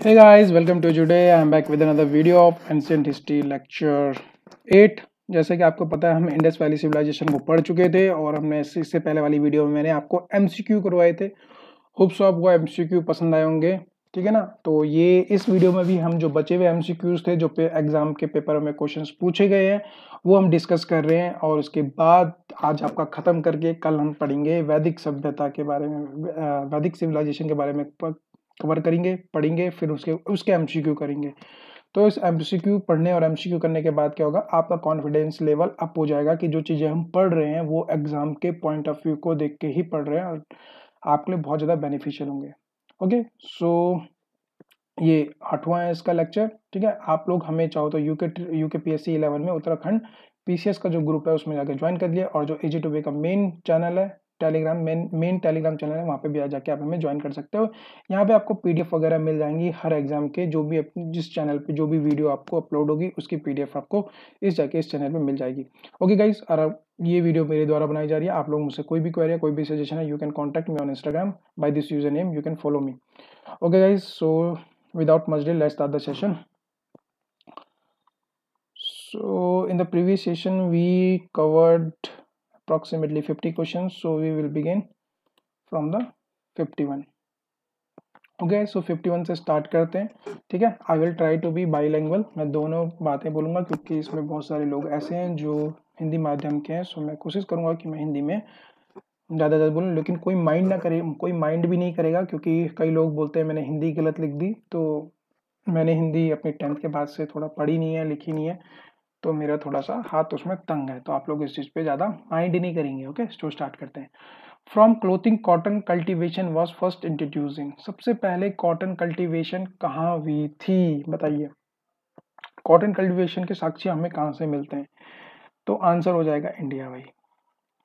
hey guys welcome to today i am back with another video of ancient history lecture 8 जैसे कि आपको पता है हम इंडस वैली सिविलाइजेशन को पढ़ चुके थे और हमने इससे पहले वाली वीडियो में मैंने आपको क्यू करवाए थे होप्स आपको क्यू पसंद आए होंगे ठीक है ना तो ये इस वीडियो में भी हम जो बचे हुए क्यूज थे जो पे एग्जाम के पेपर में क्वेश्चन पूछे गए हैं वो हम डिस्कस कर रहे हैं और उसके बाद आज आपका ख़त्म करके कल हम पढ़ेंगे वैदिक सभ्यता के बारे में वैदिक सिविलाइजेशन के बारे में कवर करेंगे पढ़ेंगे फिर उसके उसके एम करेंगे तो इस एम पढ़ने और एम करने के बाद क्या होगा आपका कॉन्फिडेंस लेवल अप हो जाएगा कि जो चीज़ें हम पढ़ रहे हैं वो एग्ज़ाम के पॉइंट ऑफ व्यू को देख के ही पढ़ रहे हैं और आपके लिए बहुत ज़्यादा बेनिफिशियल होंगे ओके सो ये आठवां है इसका लेक्चर ठीक है आप लोग हमें चाहो तो यू के यू के पी एस सी इलेवन में उत्तराखंड पीसीएस का जो ग्रुप है उसमें जाकर ज्वाइन कर लिया और जो एजी टू का मेन चैनल है Telegram main main Telegram channel है वहाँ पे भी आ जाके आप हमें ज्वाइन कर सकते हो यहाँ पे आपको पीडीएफ वगैरह मिल जाएंगी हर एग्जाम के जो भी जिस चैनल पे जो भी वीडियो आपको अपलोड होगी उसकी पीडीएफ आपको इस जाके इस चैनल पे मिल जाएगी ओके गाइस और ये वीडियो मेरे द्वारा बनाई जा रही है आप लोग मुझसे कोई भी क्वेरी है कोई भी सजेशन है you can contact me on Instagram by this user name you can follow me okay guys so without much delay let's start the session so in the previous session we approximately 50 questions so we will begin from the 51 okay so 51 से start करते हैं ठीक है I will try to be bilingual मैं दोनों बातें बोलूँगा क्योंकि इसमें बहुत सारे लोग ऐसे हैं जो हिंदी माध्यम के हैं सो so मैं कोशिश करूँगा कि मैं हिंदी में ज़्यादा ज़्यादा बोलूँ लेकिन कोई माइंड ना करे कोई माइंड भी नहीं करेगा क्योंकि कई लोग बोलते हैं मैंने हिंदी गलत लिख दी तो मैंने हिंदी अपने टेंथ के बाद से थोड़ा पढ़ी नहीं है लिखी नहीं है तो मेरा थोड़ा सा हाथ उसमें तंग है तो आप लोग इस चीज़ पे ज़्यादा माइंड नहीं करेंगे ओके तो स्टार्ट करते हैं from clothing cotton cultivation was first introducing सबसे पहले कॉटन कल्टिवेशन कहाँ हुई थी बताइए कॉटन कल्टिवेशन के साक्षी हमें कहाँ से मिलते हैं तो आंसर हो जाएगा इंडिया भाई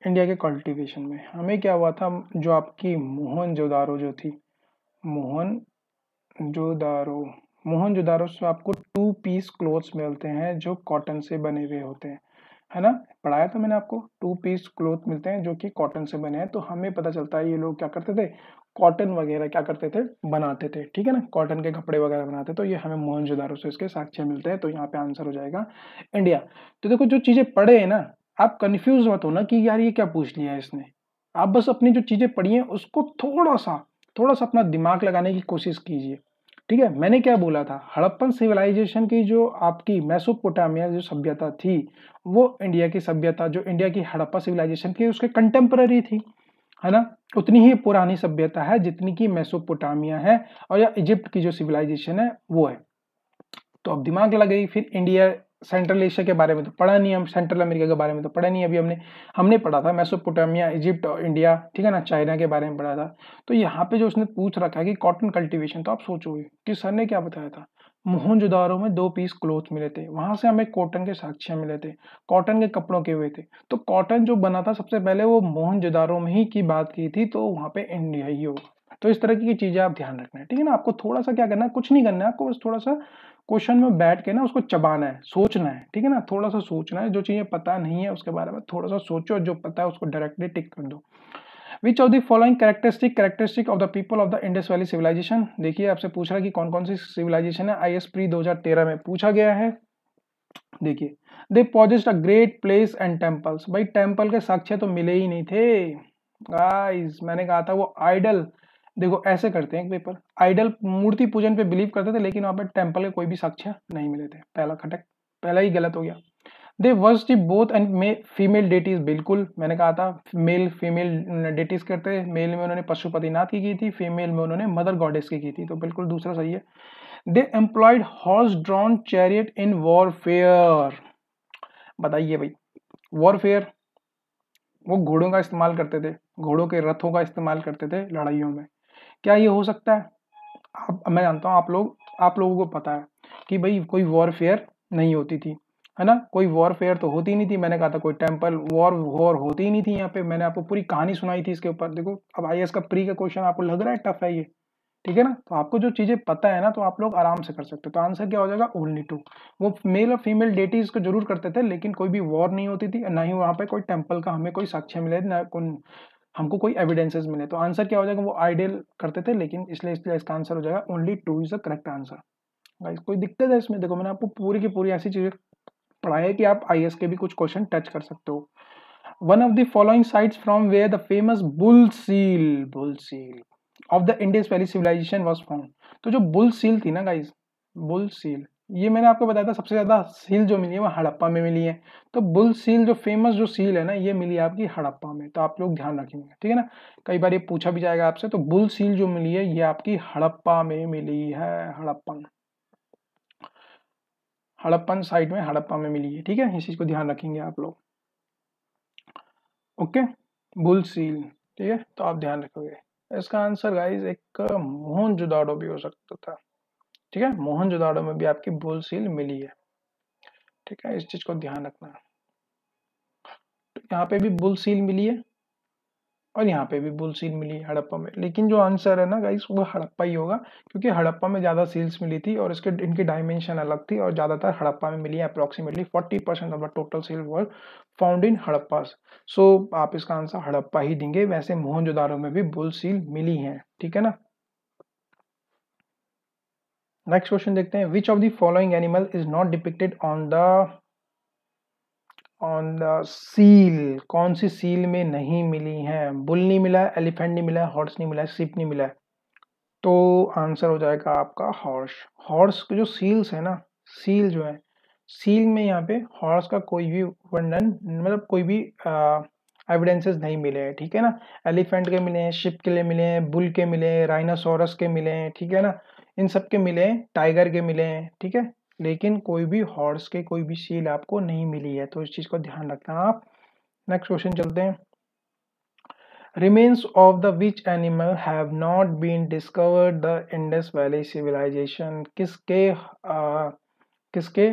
इंडिया के कल्टिवेशन में हमें क्या हुआ था जो आपकी मोहन जोदारो जो थी मोहन जोदारो मोहनजोदारो से आपको टू पीस क्लोथ्स मिलते हैं जो कॉटन से बने हुए होते हैं है ना पढ़ाया था मैंने आपको टू पीस क्लोथ मिलते हैं जो कि कॉटन से बने हैं तो हमें पता चलता है ये लोग क्या करते थे कॉटन वगैरह क्या करते थे बनाते थे ठीक है ना कॉटन के कपड़े वगैरह बनाते तो ये हमें मोहनजोदारो से इसके साक्ष्य मिलते हैं तो यहाँ पे आंसर हो जाएगा इंडिया तो देखो जो चीज़ें पढ़े हैं ना आप कन्फ्यूज मत हो ना कि यार ये क्या पूछ लिया इसने आप बस अपनी जो चीज़ें पढ़ी हैं उसको थोड़ा सा थोड़ा सा अपना दिमाग लगाने की कोशिश कीजिए ठीक है मैंने क्या बोला था हड़प्पन सिविलाइजेशन की जो आपकी मैसोपोटामिया जो सभ्यता थी वो इंडिया की सभ्यता जो इंडिया की हड़प्पा सिविलाइजेशन थी उसके कंटेम्प्रेरी थी है ना उतनी ही पुरानी सभ्यता है जितनी की मैसोपोटामिया है और या इजिप्ट की जो सिविलाइजेशन है वो है तो अब दिमाग लगाई फिर इंडिया सेंट्रल एशिया के बारे में तो पढ़ा नहीं हम सेंट्रल अमेरिका के बारे में तो पढ़ा नहीं अभी हमने हमने पढ़ा था मैसोपोटामिया इजिप्ट इंडिया ठीक है ना चाइना के बारे में पढ़ा था तो यहाँ पे जो उसने पूछ रखा है कि कॉटन कल्टीवेशन तो आप सोचोगे कि सर ने क्या बताया था मोहनजोदारो में दो पीस क्लोथ मिले थे वहां से हमें कॉटन के साक्ष्य मिले थे कॉटन के कपड़ों के हुए थे तो कॉटन जो बना था सबसे पहले वो मोहनजुदारों में ही की बात की थी तो वहाँ पे इंडिया ही होगा तो इस तरह की चीज़ें आप ध्यान रखना है ठीक है ना आपको थोड़ा सा क्या करना है कुछ नहीं करना है आपको बस थोड़ा सा क्वेश्चन में बैठ के ना उसको चबाना है सोचना है ठीक है ना थोड़ा सा सोचना है जो चीज़ें पता नहीं है उसके बारे में थोड़ा सा सोचो और जो पता है उसको डायरेक्टली टिक कर दो which of the following characteristic characteristic of the people of the Indus valley civilisation देखिए आपसे पूछ रहा है कि कौन कौन सी सिविलाइजेशन है आई एस प्री दो हजार तेरह में पूछा गया है देखिए they possessed a great place and temples भाई टेम्पल के साक्ष्य तो मिले ही नहीं थे गाइस मैंने कहा था वो आइडल देखो ऐसे करते हैं एक पेपर आइडल मूर्ति पूजन पे बिलीव करते थे लेकिन वहां पर टेम्पल के कोई भी साक्ष्य नहीं मिले थे पहला खटक पहला ही गलत हो गया they worship both and male female deities बिल्कुल मैंने कहा था मेल फीमेल डेटीज करते मेल में उन्होंने पशुपतिनाथ की की थी फीमेल में उन्होंने मदर गॉडेस की की थी तो बिल्कुल दूसरा सही है they employed horse drawn chariot in warfare बताइए भाई वॉरफेयर वो घोड़ों का इस्तेमाल करते थे घोड़ों के रथों का इस्तेमाल करते थे लड़ाइयों में क्या ये हो सकता है आप मैं जानता हूँ आप लोग आप लोगों को पता है कि भाई कोई वॉरफेयर नहीं होती थी है ना कोई वॉरफेयर तो होती नहीं थी मैंने कहा था कोई टेम्पल वॉर वॉर होती नहीं थी यहाँ पे मैंने आपको पूरी कहानी सुनाई थी इसके ऊपर देखो अब आई का प्री का क्वेश्चन आपको लग रहा है टफ है ये ठीक है ना तो आपको जो चीज़ें पता है ना तो आप लोग आराम से कर सकते हो तो आंसर क्या हो जाएगा ओनली टू वो मेल और फीमेल डेटीज को जरूर करते थे लेकिन कोई भी वॉर नहीं होती थी ना ही वहाँ पे कोई टेम्पल का हमें कोई साक्ष्य मिले ना हमको कोई एविडेंसेस मिले तो आंसर क्या हो जाएगा वो आइडियल करते थे लेकिन इसलिए इसलिए इसका आंसर हो जाएगा only two is the correct answer guys कोई दिक्कत है इसमें देखो मैंने आपको पूरी की पूरी ऐसी चीज़ें पढ़ाई है कि आप आई के भी कुछ क्वेश्चन टच कर सकते हो one of the following sites from where the famous bull seal bull seal of the Indus valley civilization was found तो जो बुल सील थी ना गाइज बुल सील ये मैंने आपको बताया था सबसे ज़्यादा सील जो मिली है वो हड़प्पा में मिली है तो बुल सील जो फेमस जो सील है ना ये मिली है आपकी हड़प्पा में तो आप लोग ध्यान रखेंगे ठीक है ना कई बार ये पूछा भी जाएगा आपसे तो बुल सील जो मिली है ये आपकी हड़प्पा में मिली है हड़प्पन हड़प्पन साइड में हड़प्पा में मिली है ठीक है इस चीज़ को ध्यान रखेंगे आप लोग ओके बुल सील ठीक है तो आप ध्यान रखोगे इसका आंसर गाइज एक मोहन जुदाड़ो भी हो सकता था ठीक है मोहनजोदाड़ो में भी आपकी भूल सील मिली है ठीक है इस चीज को ध्यान रखना तो यहाँ पे भी भूल सील मिली है और यहाँ पे भी भूल सील मिली है हड़प्पा में लेकिन जो आंसर है ना गाइस वो हड़प्पा ही होगा क्योंकि हड़प्पा में ज़्यादा सील्स मिली थी और इसके इनकी डायमेंशन अलग थी और ज़्यादातर हड़प्पा में मिली है approximately forty percent of the total seal world found in Harappa so आप इसका आंसर हड़प्पा ही देंगे वैसे मोहनजोदारो में भी भूल सील मिली है ठीक है ना नेक्स्ट क्वेश्चन देखते हैं which of the following animal is not depicted on the on the seal कौन सी सील में नहीं मिली है बुल नहीं मिला है एलिफेंट नहीं मिला है हॉर्स नहीं मिला है सिप नहीं मिला है तो आंसर हो जाएगा आपका हॉर्स हॉर्स के जो सील्स है ना सील जो है सील में यहाँ पे हॉर्स का कोई भी वर्णन मतलब कोई भी एविडेंसेस नहीं मिले हैं ठीक है ना एलिफेंट के मिले हैं शिप के लिए मिले हैं बुल के मिले हैं राइनासोरस के मिले हैं ठीक है ना इन सब के मिले हैं टाइगर के मिले हैं ठीक है लेकिन कोई भी हॉर्स के कोई भी सील आपको नहीं मिली है तो इस चीज़ को ध्यान रखना आप नेक्स्ट क्वेश्चन चलते हैं remains of the which animal have not been discovered the Indus valley civilization किसके किसके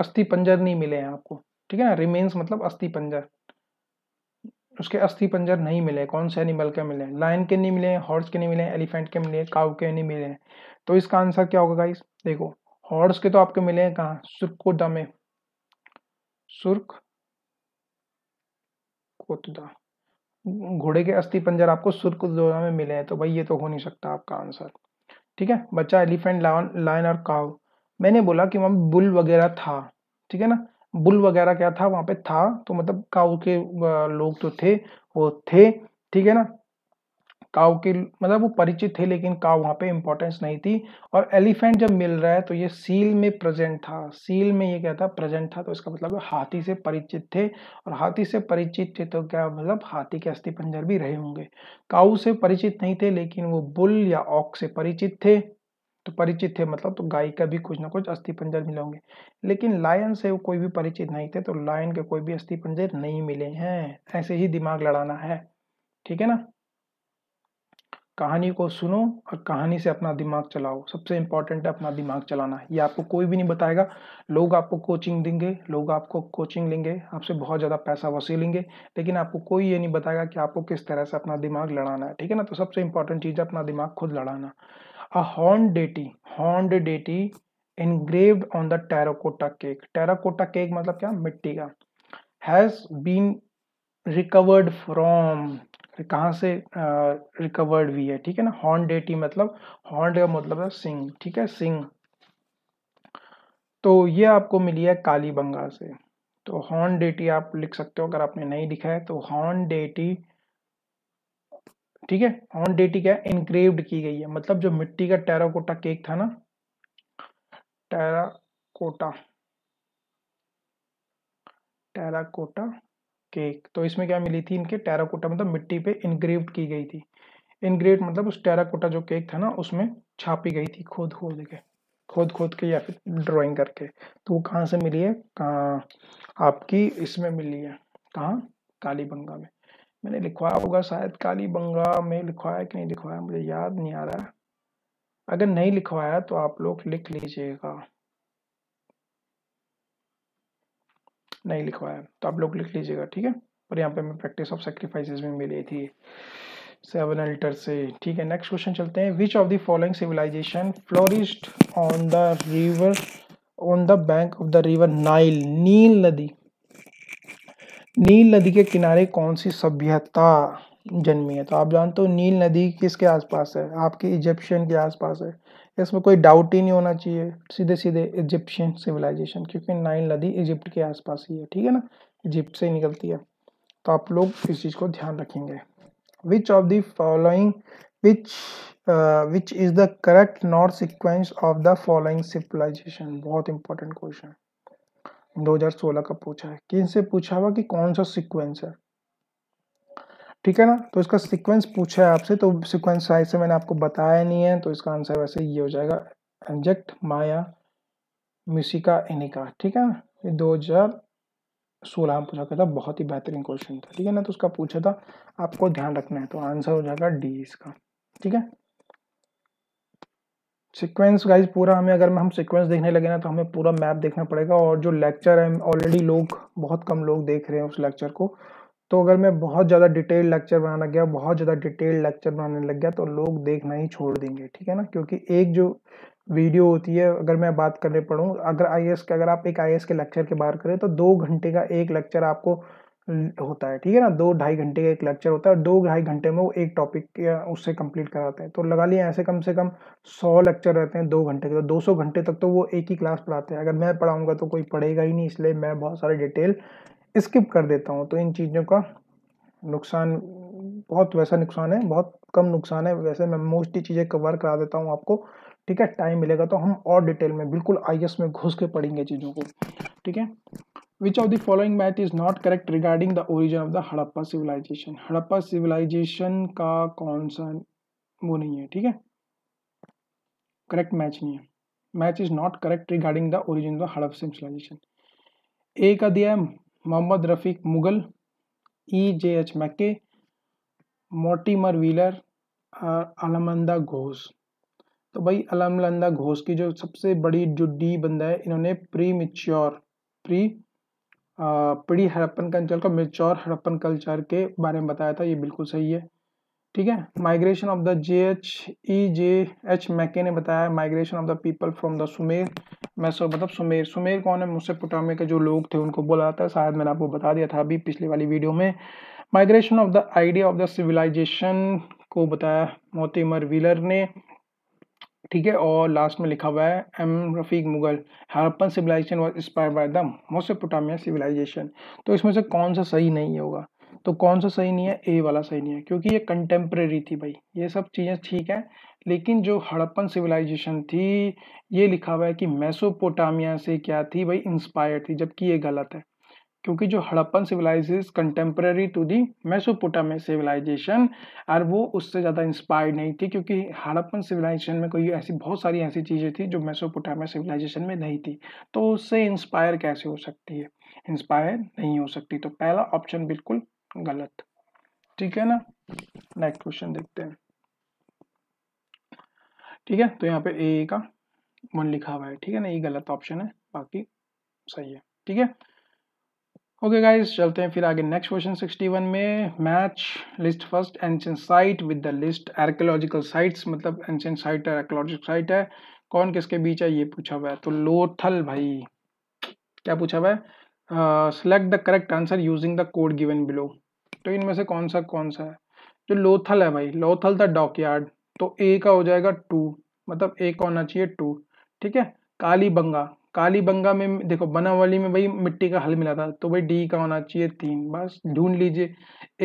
अस्थि पंजर नहीं मिले हैं आपको ठीक है ना रिमेन्स मतलब अस्थि पंजर उसके अस्थि पंजर नहीं मिले कौन से एनिमल के मिले लायन के नहीं मिले हॉर्स के नहीं मिले एलिफेंट के मिले काउ के नहीं मिले तो इसका आंसर क्या होगा गाइस देखो हॉर्स के तो आपके मिले हैं कहाँ सुर्खुदा में सुर्ख कोतदा घोड़े के अस्थि पंजर आपको सुर्खुदा में मिले हैं तो भाई ये तो हो नहीं सकता आपका आंसर ठीक है बच्चा एलिफेंट लायन और काउ मैंने बोला कि वहाँ बुल वगैरह था ठीक है ना बुल वगैरह क्या था वहाँ पे था तो मतलब काऊ के लोग तो थे वो थे ठीक है ना काऊ के मतलब वो परिचित थे लेकिन काउ वहाँ पे इम्पोर्टेंस नहीं थी और एलिफेंट जब मिल रहा है तो ये सील में प्रेजेंट था सील में ये क्या था प्रेजेंट था तो इसका मतलब हाथी से परिचित थे और हाथी से परिचित थे तो क्या मतलब हाथी के अस्थि पंजर भी रहे होंगे काऊ से परिचित नहीं थे लेकिन वो बुल या ऑक से परिचित थे तो परिचित थे मतलब तो गाय का भी कुछ ना कुछ अस्थि पंजर मिले होंगे लेकिन लायन से वो कोई भी परिचित नहीं थे तो लायन के कोई भी अस्थि पंजर नहीं मिले हैं ऐसे ही दिमाग लड़ाना है ठीक है ना कहानी को सुनो और कहानी से अपना दिमाग चलाओ सबसे इंपॉर्टेंट है अपना दिमाग चलाना ये आपको कोई भी नहीं बताएगा लोग आपको कोचिंग देंगे लोग आपको कोचिंग लेंगे आपसे बहुत ज़्यादा पैसा वसूलेंगे लेकिन आपको कोई ये नहीं बताएगा कि आपको किस तरह से अपना दिमाग लड़ाना है ठीक है ना तो सबसे इम्पोर्टेंट चीज़ है अपना दिमाग खुद लड़ाना a horned deity horned deity engraved on the terracotta cake terracotta cake मतलब क्या मिट्टी का has been recovered from कहा से रिकवर्ड uh, भी है ठीक है ना हॉर्न डेटी मतलब हॉर्न का मतलब है सिंह ठीक है सिंह तो ये आपको मिली है काली बंगा से तो हॉर्न डेटी आप लिख सकते हो अगर आपने नहीं लिखा है तो हॉर्न डेटी ठीक है ऑन डेटी क्या है इनक्रेव्ड की गई है मतलब जो मिट्टी का टेराकोटा केक था ना टेराकोटा टेराकोटा केक तो इसमें क्या मिली थी इनके टेराकोटा मतलब मिट्टी पे इनग्रेव्ड की गई थी इनग्रेव्ड मतलब उस टेराकोटा जो केक था ना उसमें छापी गई थी खोद खोद के खोद खोद के या फिर ड्राइंग करके तो वो कहाँ से मिली है कहाँ आपकी इसमें मिली है कहाँ कालीबंगा में मैंने लिखवाया होगा शायद काली बंगा में लिखवाया कि नहीं लिखवाया मुझे याद नहीं आ रहा अगर नहीं लिखवाया तो आप लोग लिख लीजिएगा नहीं लिखवाया तो आप लोग लिख लीजिएगा ठीक है और यहाँ पे मैं प्रैक्टिस ऑफ सेक्रीफाइसेस में मिली थी सेवन अल्टर से ठीक है नेक्स्ट क्वेश्चन चलते हैं which of the following civilization flourished on the river on the bank of the river Nile नील नदी नील नदी के किनारे कौन सी सभ्यता जन्मी है तो आप जानते हो नील नदी किसके आसपास है आपके इजिप्शियन के आसपास है इसमें कोई डाउट ही नहीं होना चाहिए सीधे सीधे इजिप्शियन सिविलाइजेशन क्योंकि नाइल नदी इजिप्ट के आसपास ही है ठीक है ना इजिप्ट से ही निकलती है तो आप लोग इस चीज़ को ध्यान रखेंगे which of the following which which is the correct north sequence of the following civilization बहुत इंपॉर्टेंट क्वेश्चन 2016 का पूछा है किन से पूछा हुआ कि कौन सा सीक्वेंस है ठीक है ना तो इसका सीक्वेंस पूछा है आपसे तो सीक्वेंस साइज से मैंने आपको बताया नहीं है तो इसका आंसर वैसे ये हो जाएगा एंजेक्ट माया म्यूसिका इनिका ठीक है ये दो हजार सोलह में पूछा गया था बहुत ही बेहतरीन क्वेश्चन था ठीक है ना तो उसका पूछा था आपको ध्यान रखना है तो आंसर हो जाएगा डी इसका ठीक है सीक्वेंस गाइज पूरा हमें अगर हम सीक्वेंस देखने लगे ना तो हमें पूरा मैप देखना पड़ेगा और जो लेक्चर है ऑलरेडी लोग बहुत कम लोग देख रहे हैं उस लेक्चर को तो अगर मैं बहुत ज़्यादा डिटेल लेक्चर बनाना गया बहुत ज़्यादा डिटेल लेक्चर बनाने लग गया तो लोग देखना ही छोड़ देंगे ठीक है ना क्योंकि एक जो वीडियो होती है अगर मैं बात करने पढ़ूँ अगर आई एस अगर आप एक आई के लेक्चर के बाहर करें तो दो घंटे का एक लेक्चर आपको होता है ठीक है ना दो ढाई घंटे का एक लेक्चर होता है और दो ढाई घंटे में वो एक टॉपिक उससे कंप्लीट कराते हैं तो लगा लिए ऐसे कम से कम सौ लेक्चर रहते हैं दो घंटे के तो दो सौ घंटे तक तो वो एक ही क्लास पढ़ाते हैं अगर मैं पढ़ाऊंगा तो कोई पढ़ेगा ही नहीं इसलिए मैं बहुत सारे डिटेल स्किप कर देता हूँ तो इन चीज़ों का नुकसान बहुत वैसा नुकसान है बहुत कम नुकसान है वैसे मैं मोस्टली चीज़ें कवर करा देता हूँ आपको ठीक है टाइम मिलेगा तो हम और डिटेल में बिल्कुल आई में घुस के पढ़ेंगे चीज़ों को ठीक है Which of the following math is not correct regarding the origin of the Harappa civilization? Harappa civilization का कौन सा वो नहीं है ठीक है करेक्ट मैच नहीं है match is not correct regarding the origin of Harappa civilization A का दिया है Mohammad Rafiq Mughal E J H Mackay Mortimer wheeler और अलमंदा घोष तो भाई अलमलंदा घोष की जो सबसे बड़ी जो डी बंदा है इन्होंने pre mature pre pre Harappan culture का मेच्योर हड़प्पन कल्चर के बारे में बताया था ये बिल्कुल सही है ठीक है migration of the J H E J H Mackay ने बताया migration of the people from the Sumer मैं सो मतलब सुमेर सुमेर कौन है मुझसे पुटामे के जो लोग थे उनको बोला था शायद मैंने आपको बता दिया था अभी पिछले वाली वीडियो में migration of the idea of the civilization को बताया मोतीमर व्हीलर ने ठीक है और लास्ट में लिखा हुआ है M Rafiq Mughal Harappan civilization was inspire by the Mesopotamia civilization तो इसमें से कौन सा सही नहीं होगा तो कौन सा सही नहीं है ए वाला सही नहीं है क्योंकि ये कंटेम्प्रेरी थी भाई ये सब चीज़ें ठीक हैं लेकिन जो हड़प्पन सिविलाइजेशन थी ये लिखा हुआ है कि मेसोपोटामिया से क्या थी भाई इंस्पायर थी जबकि ये गलत है क्योंकि जो Harappan civilization contemporary to the Mesopotamia civilization और वो उससे ज़्यादा इंस्पायर्ड नहीं थी क्योंकि हड़प्पन सिविलाइजेशन में कोई ऐसी बहुत सारी ऐसी चीज़ें थी जो मेसोपोटामिया सिविलाइजेशन में नहीं थी तो उससे इंस्पायर कैसे हो सकती है इंस्पायर नहीं हो सकती तो पहला ऑप्शन बिल्कुल गलत ठीक है ना नेक्स्ट क्वेश्चन देखते हैं ठीक है तो यहाँ पे ए का वन लिखा हुआ है ठीक है ना ये गलत ऑप्शन है बाकी सही है ठीक है ओके गाइस चलते हैं फिर आगे नेक्स्ट क्वेश्चन 61 में match list first ancient site with the list archaeological sites मतलब एंशियंट साइट है आर्कियोलॉजिकल साइट है कौन किसके बीच है ये पूछा हुआ है तो लोथल भाई क्या पूछा हुआ है select the correct answer using the code given below तो इनमें से कौन सा कौन सा है जो लोथल है भाई लोथल था डॉकयार्ड तो ए का हो जाएगा टू मतलब ए का होना चाहिए टू ठीक है काली बंगा कालीबंगा में देखो बनावली में भाई मिट्टी का हल मिला था तो भाई डी का होना चाहिए तीन बस ढूंढ लीजिए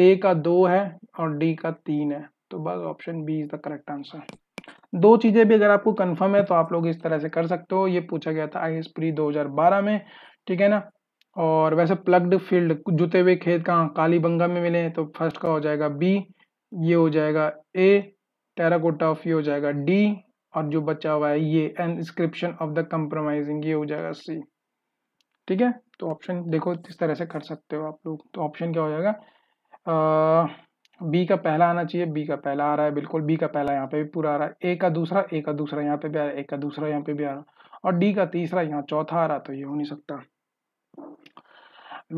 ए का दो है और डी का तीन है तो बस option B is the correct answer दो चीजें भी अगर आपको कंफर्म है तो आप लोग इस तरह से कर सकते हो ये पूछा गया था आई एस प्री दो में ठीक है ना और वैसे प्लग्ड फील्ड जुते हुए खेत कहाँ कालीबंगा में मिले तो फर्स्ट का हो जाएगा बी ये हो जाएगा ए टेराकोटा ऑफ ये हो जाएगा डी और जो बचा हुआ है ये an inscription of the compromising ये हो जाएगा सी ठीक है तो ऑप्शन देखो किस तरह से कर सकते हो आप लोग तो ऑप्शन क्या हो जाएगा बी का पहला आना चाहिए बी का पहला आ रहा है बिल्कुल बी का पहला यहाँ पे भी पूरा आ रहा है ए का दूसरा ए का दूसरा यहाँ पे भी आ रहा है ए का दूसरा यहाँ पे भी आ रहा है और डी का तीसरा यहाँ चौथा आ रहा तो ये हो नहीं सकता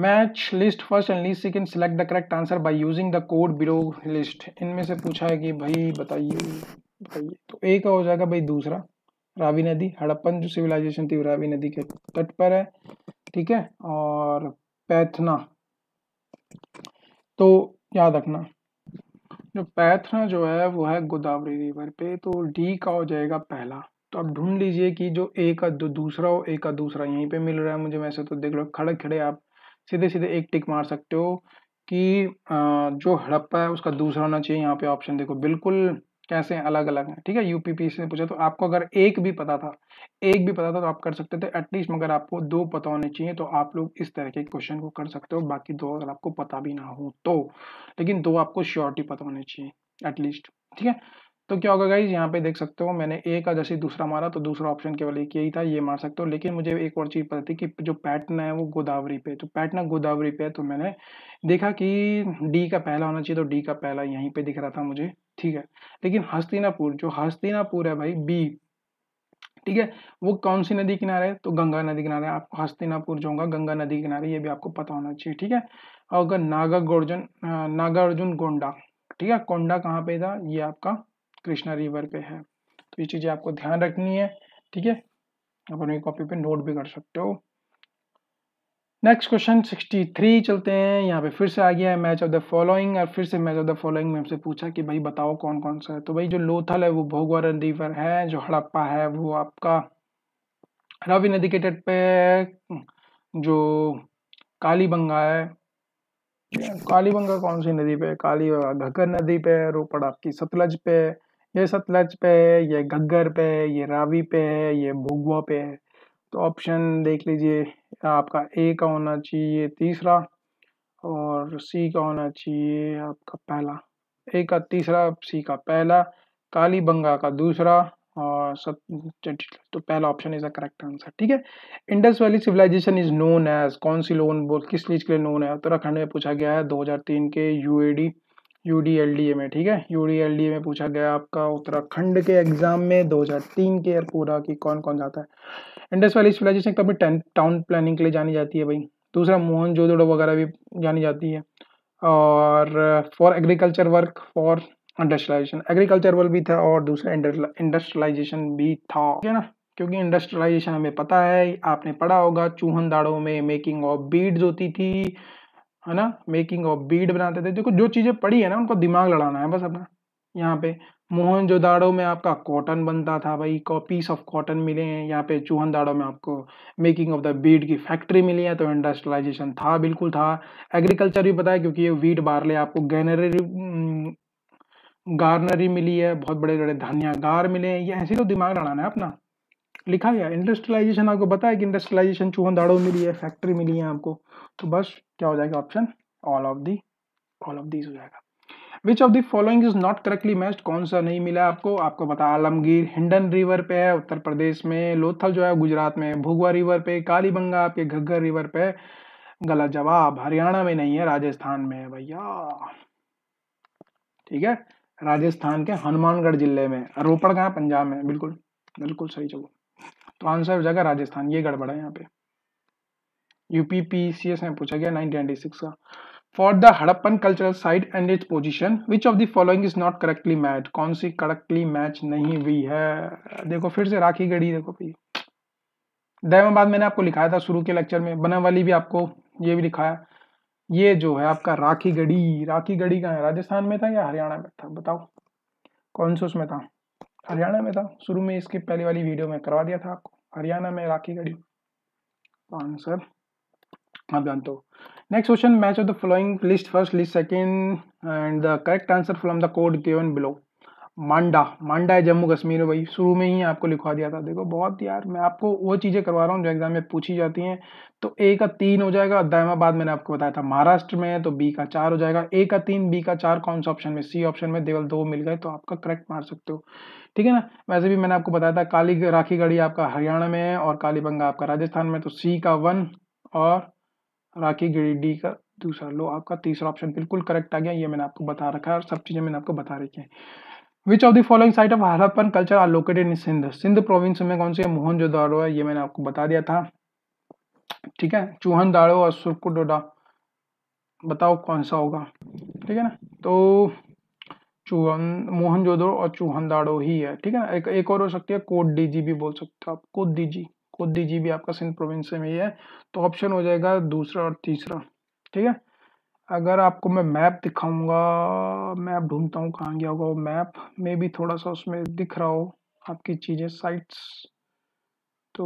match list first and list second select the correct answer by using the code below list इनमें से पूछा है कि भाई बताइए बताइए तो ए का हो जाएगा भाई दूसरा रावी नदी हड़प्पन जो सिविलाइजेशन थी रावी नदी के तट पर है ठीक है और पैथना तो याद रखना जो पैथना जो है वो है गोदावरी रिवर पे तो डी का हो जाएगा पहला तो आप ढूंढ लीजिए कि जो ए का दूसरा हो ए का दूसरा यहीं पे मिल रहा है मुझे वैसे तो देख लो खड़े खड़े आप सीधे सीधे एक टिक मार सकते हो कि जो हड़प्पा है उसका दूसरा होना चाहिए यहाँ पे ऑप्शन देखो बिल्कुल कैसे अलग अलग हैं ठीक है यूपीपी से पूछा तो आपको अगर एक भी पता था एक भी पता था तो आप कर सकते थे एटलीस्ट मगर आपको दो पता होने चाहिए तो आप लोग इस तरह के क्वेश्चन को कर सकते हो बाकी दो अगर आपको पता भी ना हो तो लेकिन दो आपको श्योरिटी पता होने चाहिए एटलीस्ट ठीक है तो क्या होगा गाइज यहाँ पे देख सकते हो मैंने एक का जैसे दूसरा मारा तो दूसरा ऑप्शन केवल एक यही था ये मार सकते हो लेकिन मुझे एक और चीज़ पता थी कि जो पैटना है वो गोदावरी पे तो पैटना गोदावरी पे है तो मैंने देखा कि डी का पहला होना चाहिए तो डी का पहला यहीं पे दिख रहा था मुझे ठीक है लेकिन हस्तिनापुर जो हस्तिनापुर है भाई बी ठीक है वो कौन सी नदी किनारे है तो गंगा नदी किनारे आपको हस्तिनापुर जो होगा गंगा नदी किनारे ये भी आपको पता होना चाहिए ठीक है और अगर नागा गोर्जन नागार्जुन गोंडा ठीक है कोंडा कहाँ पे था ये आपका कृष्णा रिवर पे है तो ये चीज़ें आपको ध्यान रखनी है ठीक है अपन कॉपी पे नोट भी कर सकते हो नेक्स्ट क्वेश्चन 63 चलते हैं यहाँ पे फिर से आ गया है मैच ऑफ द फॉलोइंग और फिर से मैच ऑफ द फॉलोइंग में हमसे पूछा कि भाई बताओ कौन कौन सा है तो भाई जो लोथल है वो भोगवर रिवर है जो हड़प्पा है वो आपका रवि नदी के तट पे जो जो कालीबंगा है कालीबंगा कौन सी नदी पे है काली घग्गर नदी पे रोपड़ आपकी सतलज पे है ये सतलज पे है ये घग्गर पे है ये रावी पे है ये भोगवा पे है तो ऑप्शन देख लीजिए आपका ए का होना चाहिए तीसरा और सी का होना चाहिए आपका पहला ए का तीसरा सी का पहला काली बंगा का दूसरा और सब तो पहला option is the correct answer ठीक है Indus valley civilization is known as कौन सी लोन बोल किस चीज के लिए नोन है उत्तराखंड में पूछा गया है 2003 के यूएडी यूडीएलडीए में ठीक है यूडीएलडीए में पूछा गया आपका उत्तराखंड के एग्जाम में 2003 के पूरा की कौन कौन जाता है इंडस वैली सिविलाइजेशन कभी टाउन प्लानिंग के लिए जानी जाती है भाई दूसरा मोहन जोदड़ो वगैरह भी जानी जाती है और for agriculture work for industrialization agriculture work भी था और दूसरा इंडस्ट्रियलाइजेशन भी था ठीक है ना क्योंकि इंडस्ट्रियलाइजेशन हमें पता है आपने पढ़ा होगा चूहन दाड़ों में मेकिंग ऑफ बीड्स होती थी है ना मेकिंग ऑफ बीड बनाते थे देखो जो चीज़ें पड़ी है ना उनको दिमाग लड़ाना है बस अपना यहाँ पे मोहन जो दाड़ो में आपका कॉटन बनता था भाई पीस ऑफ कॉटन मिले हैं यहाँ पे चूहन दाड़ो में आपको मेकिंग ऑफ द बीड की फैक्ट्री मिली है तो इंडस्ट्रियलाइजेशन था बिल्कुल था एग्रीकल्चर भी पता है क्योंकि ये वीट बारले आपको गैनरी गार्नरी मिली है बहुत बड़े बड़े धान्यागार मिले हैं ये ऐसे तो दिमाग लड़ाना है अपना लिखा गया इंडस्ट्रियलाइजेशन आपको पता है कि इंडस्ट्रियलाइजेशन चूहन दाड़ो मिली है फैक्ट्री मिली है आपको तो बस क्या हो जाएगा option all of the all of these हो जाएगा which of the following is not correctly matched कौन सा नहीं मिला आपको आपको पता आलमगीर हिंडन रिवर पे है उत्तर प्रदेश में लोथल जो है गुजरात में भुगवा रिवर पे कालीबंगा आपके घग्गर रिवर पे गलत जवाब हरियाणा में नहीं है राजस्थान में है भैया ठीक है राजस्थान के हनुमानगढ़ जिले में रोपड़ कहाँ पंजाब में बिल्कुल बिल्कुल सही जगह तो आंसर हो जाएगा राजस्थान ये गड़बड़ा है यहाँ पे यूपीपीसीएस में पूछा गया 1996 का for the Harappan cultural site and its position which of the following is not correctly match कौन सी करेक्टली मैच नहीं हुई है देखो फिर से राखी गढ़ी देखो भाई दैमाबाद मैंने आपको लिखाया था शुरू के लेक्चर में बनावाली भी आपको ये भी लिखाया ये जो है आपका राखी गढ़ी राखी गढ़ी का है राजस्थान में था या हरियाणा में था बताओ कौन से उसमें था हरियाणा में था शुरू में इसके पहले वाली वीडियो में करवा दिया था आपको हरियाणा में राखी गढ़ी आंसर आप जानते हो next question match of the following list first list second and the correct answer from the code given below Manda Manda है जम्मू कश्मीर में भाई शुरू में ही आपको लिखवा दिया था देखो बहुत यार मैं आपको वो चीज़ें करवा रहा हूँ जो एग्जाम में पूछी जाती हैं तो ए का तीन हो जाएगा दायमाबाद मैंने आपको बताया था महाराष्ट्र में है तो बी का चार हो जाएगा ए का तीन बी का चार कौन सा ऑप्शन में सी ऑप्शन में देवल दो मिल गए तो आपका करेक्ट मार सकते हो ठीक है ना वैसे भी मैंने आपको बताया था काली राखी गढ़ी आपका हरियाणा में है और कालीबंगा आपका राजस्थान में तो सी का वन और राखी गिरिडीह का दूसरा लो आपका तीसरा ऑप्शन बिल्कुल करेक्ट आ गया ये मैंने आपको बता रखा है और सब चीज़ें मैंने आपको बता रखी हैं which of the following site of Harappan culture are located in Sindh Sindh province में कौन से मोहन जो दारो है ये मैंने आपको बता दिया था ठीक है चूहन दारो और सुरकु डोडा बताओ कौन सा होगा ठीक है ना तो चूहन मोहन जोदड़ो और चूहन दाड़ो ही है ठीक है ना एक एक और हो सकती है कोट डीजी भी बोल सकते हो आप कोट डीजी खुद दीजिए भी आपका सिंध प्रोविंस में ही है तो ऑप्शन हो जाएगा दूसरा और तीसरा ठीक है अगर आपको मैं मैप दिखाऊंगा मैप ढूंढता हूँ कहाँ गया होगा वो मैप में भी थोड़ा सा उसमें दिख रहा हो आपकी चीज़ें साइट्स तो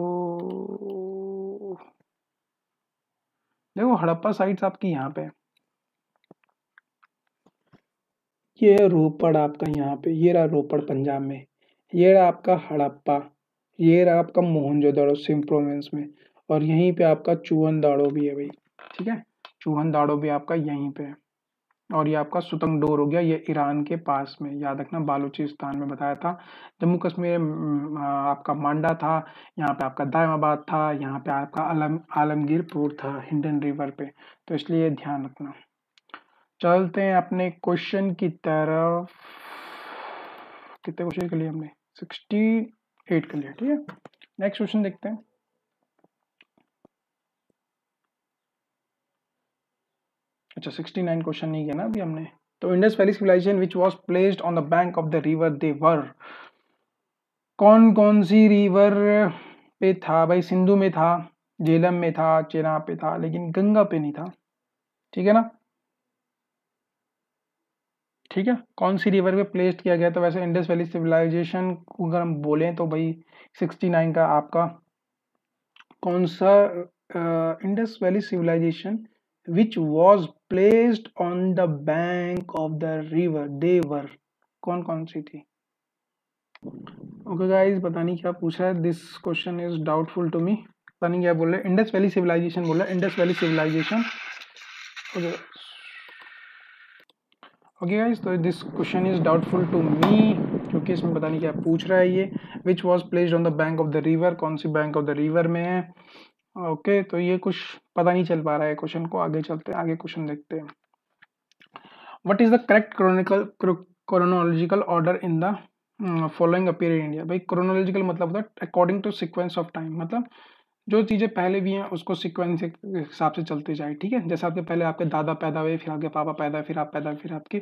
देखो हड़प्पा साइट्स आपकी यहाँ पे ये रोपड़ आपका यहाँ पे ये रहा रोपड़ पंजाब में ये रहा आपका हड़प्पा ये रहा आपका मोहनजोदड़ो सिम प्रोविंस में और यहीं पे आपका चूहन दाड़ो भी है भाई ठीक है चूहन दाड़ो भी आपका यहीं पे है और ये आपका सुतंग डोर हो गया ये ईरान के पास में याद रखना बालूचिस्तान में बताया था जम्मू कश्मीर आपका मांडा था यहाँ पे आपका दायमाबाद था यहाँ पे आपका आलम आलमगीरपुर था हिंडन रिवर पे तो इसलिए ध्यान रखना चलते हैं अपने क्वेश्चन की तरफ कितने क्वेश्चन के लिए हमने सिक्सटी एट कर लिया ठीक है नेक्स्ट क्वेश्चन देखते हैं अच्छा सिक्सटी नाइन क्वेश्चन नहीं किया ना अभी हमने तो Indus valley civilization which was placed on the bank of the river देवर कौन कौन सी रिवर पे था भाई सिंधु में था झेलम में था चेनाब पे था लेकिन गंगा पे नहीं था ठीक है ना ठीक है कौन सी रिवर पे प्लेस्ड किया गया तो वैसे इंडस वैली सिविलाइजेशन को अगर हम बोलें तो भाई 69 का आपका कौन सा Indus valley civilization which was placed on the bank of the river देवर कौन कौन सी थी ओके गाइस पता नहीं क्या पूछ रहा है this question is doubtful to me पता नहीं क्या बोल रहे इंडस वैली सिविलाइजेशन बोल रहे Indus valley civilization okay guys तो this question is doubtful to me क्योंकि इसमें पता नहीं क्या पूछ रहा है ये which was placed on the bank of the river कौन सी बैंक ऑफ द रिवर में है ओके okay, तो ये कुछ पता नहीं चल पा रहा है क्वेश्चन को आगे चलते हैं आगे क्वेश्चन देखते हैं what is the correct chronical chronological order in the following appear in India भाई क्रोनोलॉजिकल मतलब होता है according to sequence of time मतलब जो चीज़ें पहले भी हैं उसको सिक्वेंस के हिसाब से चलते जाए ठीक है जैसे आपके पहले आपके दादा पैदा हुए फिर आपके पापा पैदा फिर आप पैदा फिर आपके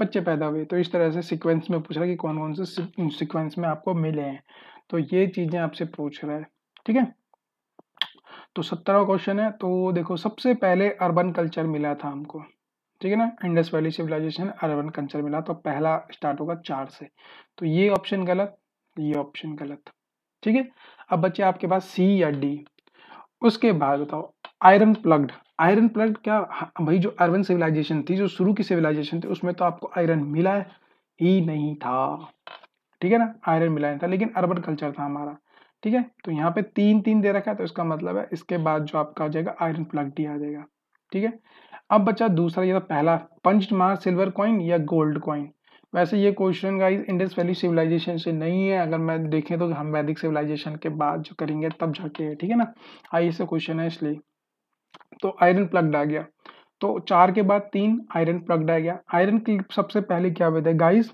बच्चे पैदा हुए तो इस तरह से सिक्वेंस में पूछ रहा है कि कौन कौन से सिक्वेंस में आपको मिले हैं तो ये चीज़ें आपसे पूछ रहा है ठीक है तो सत्रहवा क्वेश्चन है तो देखो सबसे पहले अर्बन कल्चर मिला था हमको ठीक है ना Indus valley civilization urban culture मिला तो पहला स्टार्ट होगा चार से तो ये ऑप्शन गलत ये ऑप्शन गलत ठीक है अब बचे आपके पास सी या डी उसके बाद बताओ आयरन प्लग्ड आयरन प्लग्ड क्या हाँ, भाई जो अर्बन सिविलाइजेशन थी जो शुरू की सिविलाइजेशन थी उसमें तो आपको आयरन मिला ही नहीं था ठीक है ना आयरन मिला नहीं था लेकिन अर्बन कल्चर था हमारा ठीक है तो यहाँ पे तीन तीन दे रखा है तो इसका मतलब है इसके बाद जो आपका आ जाएगा आयरन प्लग डी आ जाएगा ठीक है अब बच्चा दूसरा ये तो पहला पंच मार सिल्वर कॉइन या गोल्ड कॉइन वैसे ये question guys Indus valley civilization से नहीं है अगर मैं देखें तो हम वैदिक सिविलाइजेशन के बाद जो करेंगे तब जाके ठीक है ना आइए से क्वेश्चन है इसलिए तो आयरन प्लग्ड आ गया तो चार के बाद तीन आयरन प्लग्ड आ गया आयरन की सबसे पहले क्या वेद है गाइज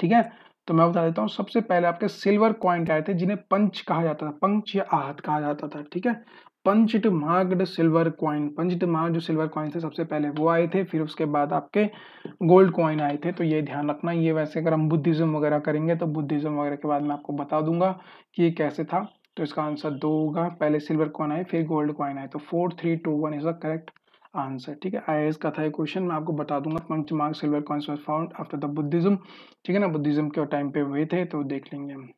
ठीक है तो मैं बता देता हूँ सबसे पहले आपके सिल्वर क्वाइंट आए थे जिन्हें पंच कहा जाता था पंच या आहत कहा जाता था ठीक है पंचट मार्ग्ड सिल्वर कॉइन पंचट मार्ग जो सिल्वर कॉइन थे सबसे पहले वो आए थे फिर उसके बाद आपके गोल्ड कॉइन आए थे तो ये ध्यान रखना ये वैसे अगर हम बुद्धिज़्म वगैरह करेंगे तो बुद्धिज़्म वगैरह के बाद मैं आपको बता दूंगा कि ये कैसे था तो इसका आंसर दो होगा पहले सिल्वर कॉइन आए फिर गोल्ड कॉइन आए तो four three two one is the correct answer ठीक है आई का था ये क्वेश्चन मैं आपको बता दूंगा punch marked silver coins found after the Buddhism ठीक है ना बुद्धिज़्म के टाइम पे हुए थे तो देख लेंगे हम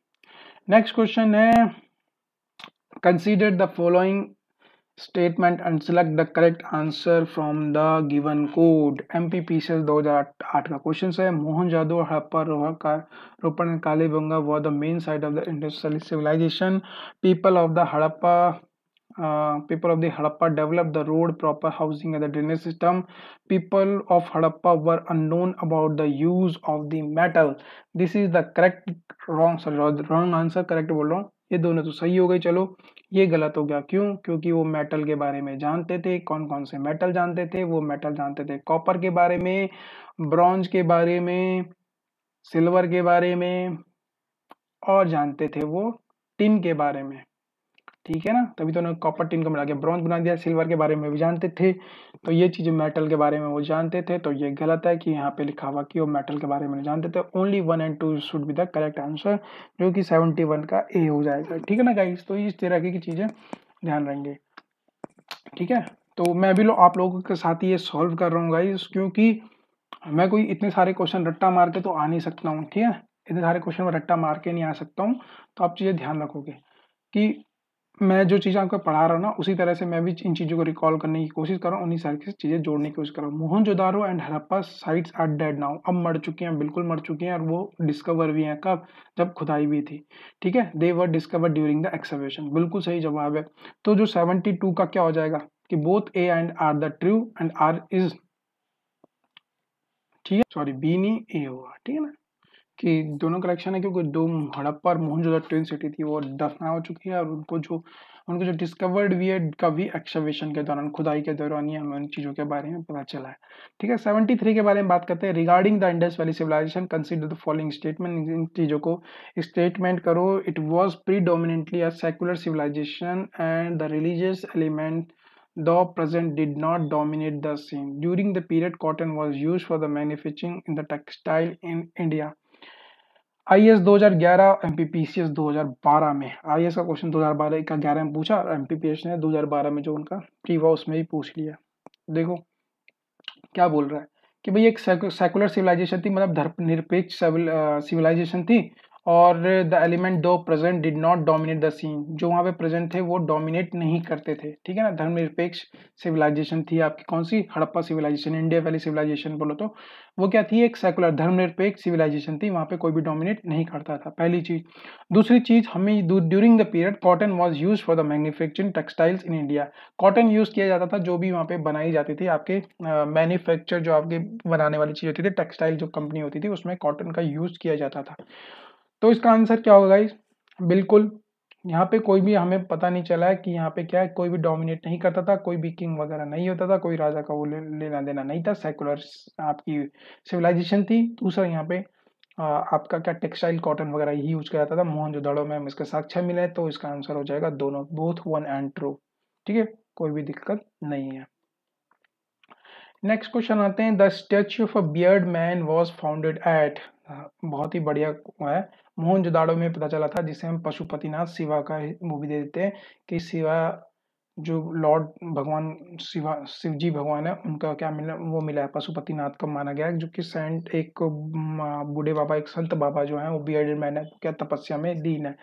नेक्स्ट क्वेश्चन है consider the following statement and select the correct answer from the given code M P P C L दो हजार आठ का क्वेश्चन है मोहन जादो हड़प्पा रोहा का रोपण and Kalibanga were the main site of the industrial civilization people of the Harappa people of the Harappa developed the road, proper housing, and the drainage system. People of Harappa were unknown about the use of the metal. This is the correct wrong sorry wrong answer correct बोल रहा हूँ ये दोनों तो सही हो गए चलो ये गलत हो गया क्यों क्योंकि वो मेटल के बारे में जानते थे कौन कौन से मेटल जानते थे वो मेटल जानते थे कॉपर के बारे में ब्रॉन्ज के बारे में सिल्वर के बारे में और जानते थे वो टिन के बारे में ठीक है ना तभी तो उन्होंने कॉपर टिन को मिला के ब्रॉन्ज बना दिया सिल्वर के बारे में भी जानते थे तो ये चीज़ें मेटल के बारे में वो जानते थे तो ये गलत है कि यहाँ पे लिखा हुआ कि वो मेटल के बारे में जानते थे only one and two should be the correct answer जो कि सेवेंटी वन का ए हो जाएगा ठीक है ना गाइस तो इस तरह की चीज़ें ध्यान रहेंगे ठीक है तो मैं अभी लो, आप लोगों के साथ ही ये सॉल्व कर रहा हूँ गाइस क्योंकि मैं कोई इतने सारे क्वेश्चन रट्टा मार के तो आ नहीं सकता हूँ ठीक है इतने सारे क्वेश्चन में रट्टा मार के नहीं आ सकता हूँ तो आप चीज़ें ध्यान रखोगे कि मैं जो चीज़ आपको पढ़ा रहा हूँ ना उसी तरह से मैं भी इन चीज़ों को रिकॉल करने की कोशिश कर रहा हूँ उन्हीं सारी चीज़ें जोड़ने की कोशिश कर रहा हूँ Jodaro and Harappa sites are dead now अब मर चुके हैं बिल्कुल मर चुके हैं और वो डिस्कवर भी हैं कब जब खुदाई भी थी ठीक है they were discover during the excavation बिल्कुल सही जवाब है तो जो सेवेंटी टू का क्या हो जाएगा कि both A and R the true and R is ठीक है सॉरी बी नहीं ए होगा ठीक है ना कि दोनों कलेक्शन है क्योंकि दो हड़प्पा और मोहनजोदड़ो ट्विन सिटी थी वो दफना हो चुकी है और उनको जो उनको जो डिस्कवर्ड भी है कभी एक्सकवेशन के दौरान खुदाई के दौरान ही हमें उन चीज़ों के बारे में पता चला है ठीक है सेवेंटी थ्री के बारे में बात करते हैं regarding the Indus valley civilization consider the following statement इन चीज़ों को स्टेटमेंट करो it was predominantly a secular civilization and the religious element the present did not dominate the scene during the period cotton was use for the manufacturing in the textile in India I S दो हजार ग्यारह M P P C S दो हजार बारह में I S का question दो हजार बारह का ग्यारह में पूछा और एम पी पी एस ने दो हजार बारह में जो उनका प्री हुआ उसमें भी पूछ लिया देखो क्या बोल रहा है कि भाई एक सेकुलर सिविलाइजेशन थी मतलब धर्म निरपेक्ष सिविलाइजेशन थी और द एलिमेंट दो present did not dominate the scene जो वहाँ पे प्रेजेंट थे वो डोमिनेट नहीं करते थे ठीक है ना धर्मनिरपेक्ष सिविलाइजेशन थी आपकी कौन सी हड़प्पा सिविलाइजेशन इंडिया वाली सिविलाइजेशन बोलो तो वो क्या थी एक सेकुलर धर्मनिरपेक्ष सिविलाइजेशन थी वहाँ पे कोई भी डोमिनेट नहीं करता था पहली चीज़ दूसरी चीज़ हमें during the period cotton was use for the manufacturing textiles in India cotton use किया जाता था जो भी वहाँ पे बनाई जाती थी आपके मैन्युफैक्चर जो आपके बनाने वाली चीज़ होती थी टेक्सटाइल जो कंपनी होती थी उसमें कॉटन का यूज़ किया जाता था तो इसका आंसर क्या होगा इस बिल्कुल यहाँ पे कोई भी हमें पता नहीं चला है कि यहाँ पे क्या है कोई भी डोमिनेट नहीं करता था कोई भी किंग वगैरह नहीं होता था कोई राजा का वो ले, लेना देना नहीं था सेकुलर आपकी सिविलाइजेशन थी दूसरा यहाँ पे आ, आपका क्या टेक्सटाइल कॉटन वगैरह ही यूज किया जाता था मोहन में हम इसके साक्ष्य मिले तो इसका आंसर हो जाएगा दोनों बोथ वन एंड ट्रू ठीक है कोई भी दिक्कत नहीं है नेक्स्ट क्वेश्चन आते हैं the statue of a beard man was founded at बहुत ही बढ़िया है मोहन मोहनजोदाड़ो में पता चला था जिसे हम पशुपतिनाथ शिवा का मूवी दे देते हैं कि शिवा जो लॉर्ड भगवान शिवा शिव जी भगवान है उनका क्या मिला वो मिला है पशुपतिनाथ का माना गया है जो कि सेंट एक बूढ़े बाबा एक संत बाबा जो है वो बियर्डेड मैन है क्या तपस्या में लीन है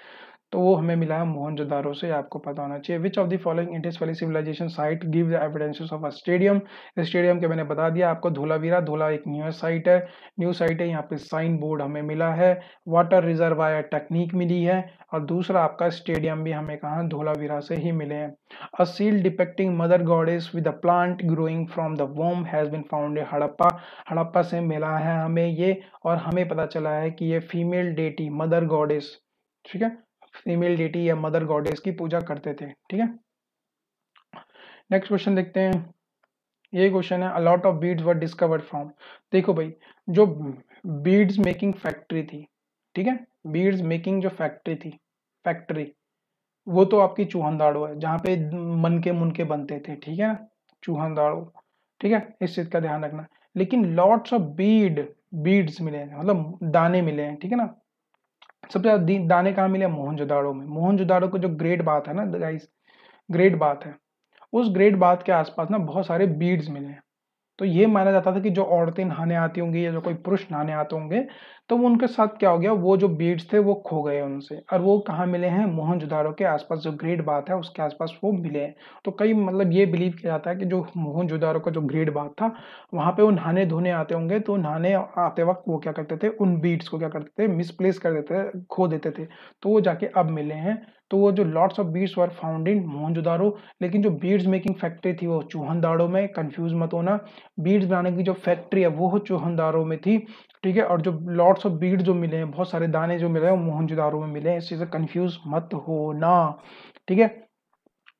तो वो हमें मिला है मोहनजोदारो से आपको पता होना चाहिए which of the following Indus valley civilisation site give the evidences of a stadium stadium के मैंने बता दिया आपको धोलावीरा धोला एक न्यू साइट है न्यू साइट है यहाँ पे साइन बोर्ड हमें मिला है वाटर रिजर्वायर टेक्निक मिली है और दूसरा आपका स्टेडियम भी हमें कहा धोलावीरा से ही मिले हैं a seal depicting mother goddess with a plant growing from the womb has been found Harappa Harappa से मिला है हमें ये और हमें पता चला है कि ये फीमेल डेटी मदर गॉडेस ठीक है फीमेल डेटी या मदर गॉडेस की पूजा करते थे ठीक है नेक्स्ट क्वेश्चन देखते हैं ये क्वेश्चन है a lot of beads were discovered from देखो भाई जो बीड्स मेकिंग फैक्ट्री थी ठीक है बीड्स मेकिंग जो फैक्ट्री थी फैक्ट्री वो तो आपकी चूहनदाड़ो है जहाँ पे मन के मुनके बनते थे ठीक है चूहनदाड़ो ठीक है इस चीज़ का ध्यान रखना लेकिन लॉट्स ऑफ बीड बीड्स मिले हैं मतलब दाने मिले हैं ठीक है ना सबसे ज़्यादा दाने कहाँ मिले मोहनजोदाड़ो में मोहनजोदाड़ो को जो ग्रेट बात है ना गाइस ग्रेट बात है उस ग्रेट बात के आसपास ना बहुत सारे बीड्स मिले हैं तो ये माना जाता था कि जो औरतें नहाने आती होंगी या जो कोई पुरुष नहाने आते होंगे तो वो उनके साथ क्या हो गया वो जो बीड्स थे वो खो गए उनसे और वो कहाँ मिले हैं मोहन जुदारो के आसपास जो ग्रेट बात है उसके आसपास वो मिले हैं तो कई मतलब ये बिलीव किया जाता है कि जो मोहन जुदारो का जो ग्रेट बात था वहाँ पे वो नहाने धोने आते होंगे तो नहाने आते वक्त वो क्या करते थे उन बीड्स को क्या करते थे मिसप्लेस कर देते खो देते थे तो वो जाके अब मिले हैं तो वो जो lots of beads were found in Mohenjodaro लेकिन जो बीड्स मेकिंग फैक्ट्री थी वो चूहनदाड़ो में कंफ्यूज मत होना बीड्स बनाने की जो फैक्ट्री है वो दारो में थी ठीक है और जो लॉट्स ऑफ बीड जो मिले हैं बहुत सारे दाने जो मिले हैं वो मोहनजोदारो में मिले हैं इस चीज़ से कन्फ्यूज मत होना ठीक है